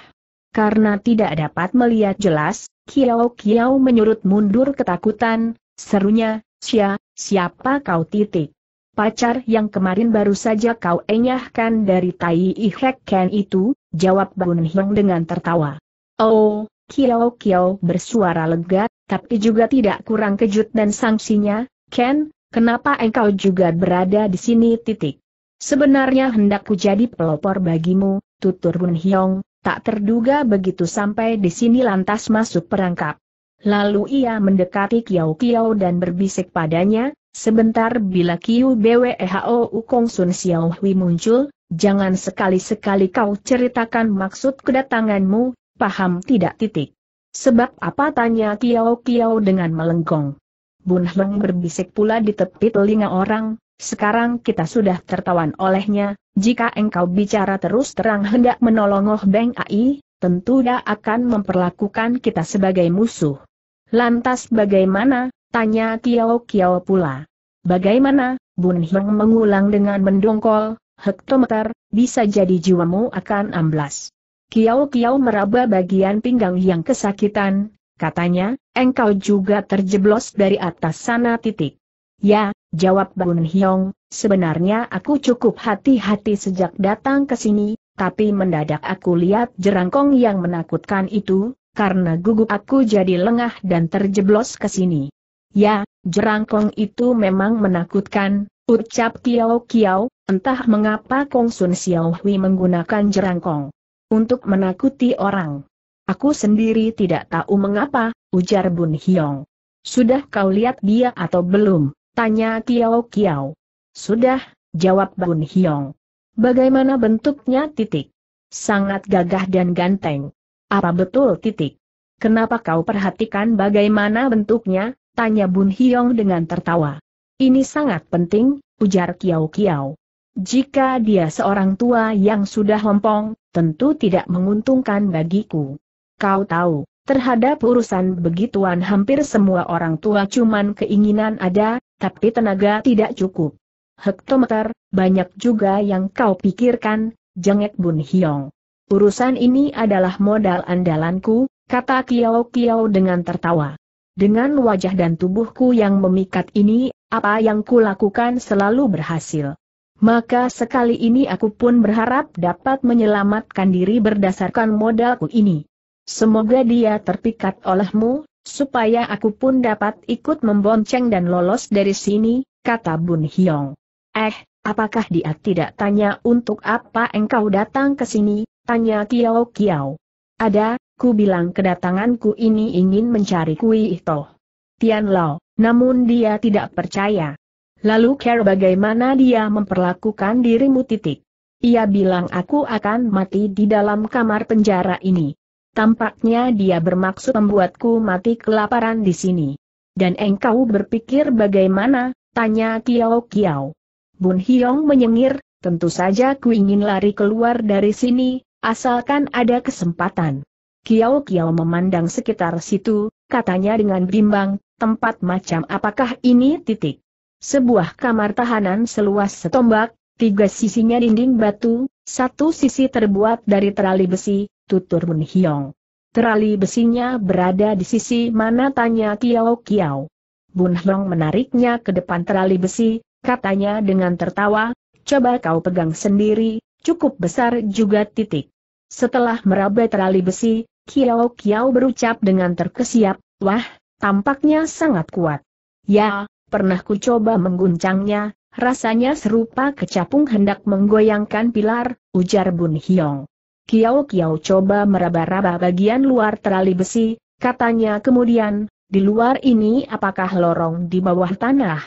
Karena tidak dapat melihat jelas, Kiao Kiao menyurut mundur ketakutan, serunya, Sia, siapa kau titik? Pacar yang kemarin baru saja kau enyahkan dari Tai Ihek Ken itu, jawab Bun Hiong dengan tertawa. Oh, Kiao Kiao bersuara lega, tapi juga tidak kurang kejut dan sanksinya, Ken, kenapa engkau juga berada di sini titik? Sebenarnya hendakku jadi pelopor bagimu, tutur Bun Hyong, tak terduga begitu sampai di sini lantas masuk perangkap. Lalu ia mendekati Kiao Kiao dan berbisik padanya, sebentar bila Kiu BWEHO Ukong Sun Xiao Hui muncul, jangan sekali-sekali kau ceritakan maksud kedatanganmu, paham tidak titik. Sebab apa tanya Kiao Kiao dengan melengkung. Bun Hyong berbisik pula di tepi telinga orang, sekarang kita sudah tertawan olehnya, jika engkau bicara terus terang hendak menolong Oh Beng Ai, tentu dia akan memperlakukan kita sebagai musuh. Lantas bagaimana, tanya Kiao Kiao pula. Bagaimana, Bun Hiong mengulang dengan mendongkol, hektometer, bisa jadi jiwamu akan amblas. Kiao Kiao meraba bagian pinggang yang kesakitan, katanya, engkau juga terjeblos dari atas sana titik. Ya, jawab Bun Hyong, sebenarnya aku cukup hati-hati sejak datang ke sini, tapi mendadak aku lihat jerangkong yang menakutkan itu, karena gugup aku jadi lengah dan terjeblos ke sini. Ya, jerangkong itu memang menakutkan, ucap Kiao Kiao, entah mengapa Kong Sun Xiao Hui menggunakan jerangkong. Untuk menakuti orang. Aku sendiri tidak tahu mengapa, ujar Bun Hyong. Sudah kau lihat dia atau belum? Tanya Kiao Kiao. Sudah, jawab Bun Hiong. Bagaimana bentuknya titik? Sangat gagah dan ganteng. Apa betul titik? Kenapa kau perhatikan bagaimana bentuknya? Tanya Bun Hiong dengan tertawa. Ini sangat penting, ujar Kiao Kiao. Jika dia seorang tua yang sudah hompong, tentu tidak menguntungkan bagiku. Kau tahu, Terhadap urusan begituan hampir semua orang tua cuman keinginan ada, tapi tenaga tidak cukup. Hektometer, banyak juga yang kau pikirkan, jengek Bun Hiong. Urusan ini adalah modal andalanku, kata Kiao Kiao dengan tertawa. Dengan wajah dan tubuhku yang memikat ini, apa yang kulakukan selalu berhasil. Maka sekali ini aku pun berharap dapat menyelamatkan diri berdasarkan modalku ini. Semoga dia terpikat olehmu, supaya aku pun dapat ikut membonceng dan lolos dari sini, kata Bun Hyong. Eh, apakah dia tidak tanya untuk apa engkau datang ke sini, tanya Kiao Kiao. Ada, ku bilang kedatanganku ini ingin mencari Kui Ito. Tian Lao, namun dia tidak percaya. Lalu care bagaimana dia memperlakukan dirimu titik. Ia bilang aku akan mati di dalam kamar penjara ini. Tampaknya dia bermaksud membuatku mati kelaparan di sini. Dan engkau berpikir bagaimana, tanya Kiao Kiao. Bun Hiong menyengir, tentu saja ku ingin lari keluar dari sini, asalkan ada kesempatan. Kiao Kiao memandang sekitar situ, katanya dengan bimbang, tempat macam apakah ini titik. Sebuah kamar tahanan seluas setombak, tiga sisinya dinding batu, satu sisi terbuat dari terali besi, tutur Mun Hyong. Terali besinya berada di sisi mana tanya Kiao Kiao. Bun Hiong menariknya ke depan terali besi, katanya dengan tertawa, coba kau pegang sendiri, cukup besar juga titik. Setelah meraba terali besi, Kiao Kiao berucap dengan terkesiap, wah, tampaknya sangat kuat. Ya, pernah ku coba mengguncangnya, Rasanya serupa kecapung hendak menggoyangkan pilar, ujar Bun Hiong. Kiao Kiao coba meraba-raba bagian luar terali besi, katanya kemudian, di luar ini apakah lorong di bawah tanah?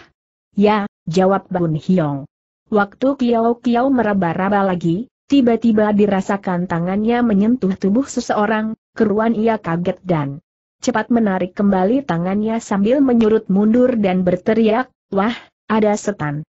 Ya, jawab Bun Hiong. Waktu Kiao Kiao meraba-raba lagi, tiba-tiba dirasakan tangannya menyentuh tubuh seseorang, keruan ia kaget dan cepat menarik kembali tangannya sambil menyurut mundur dan berteriak, wah, ada setan.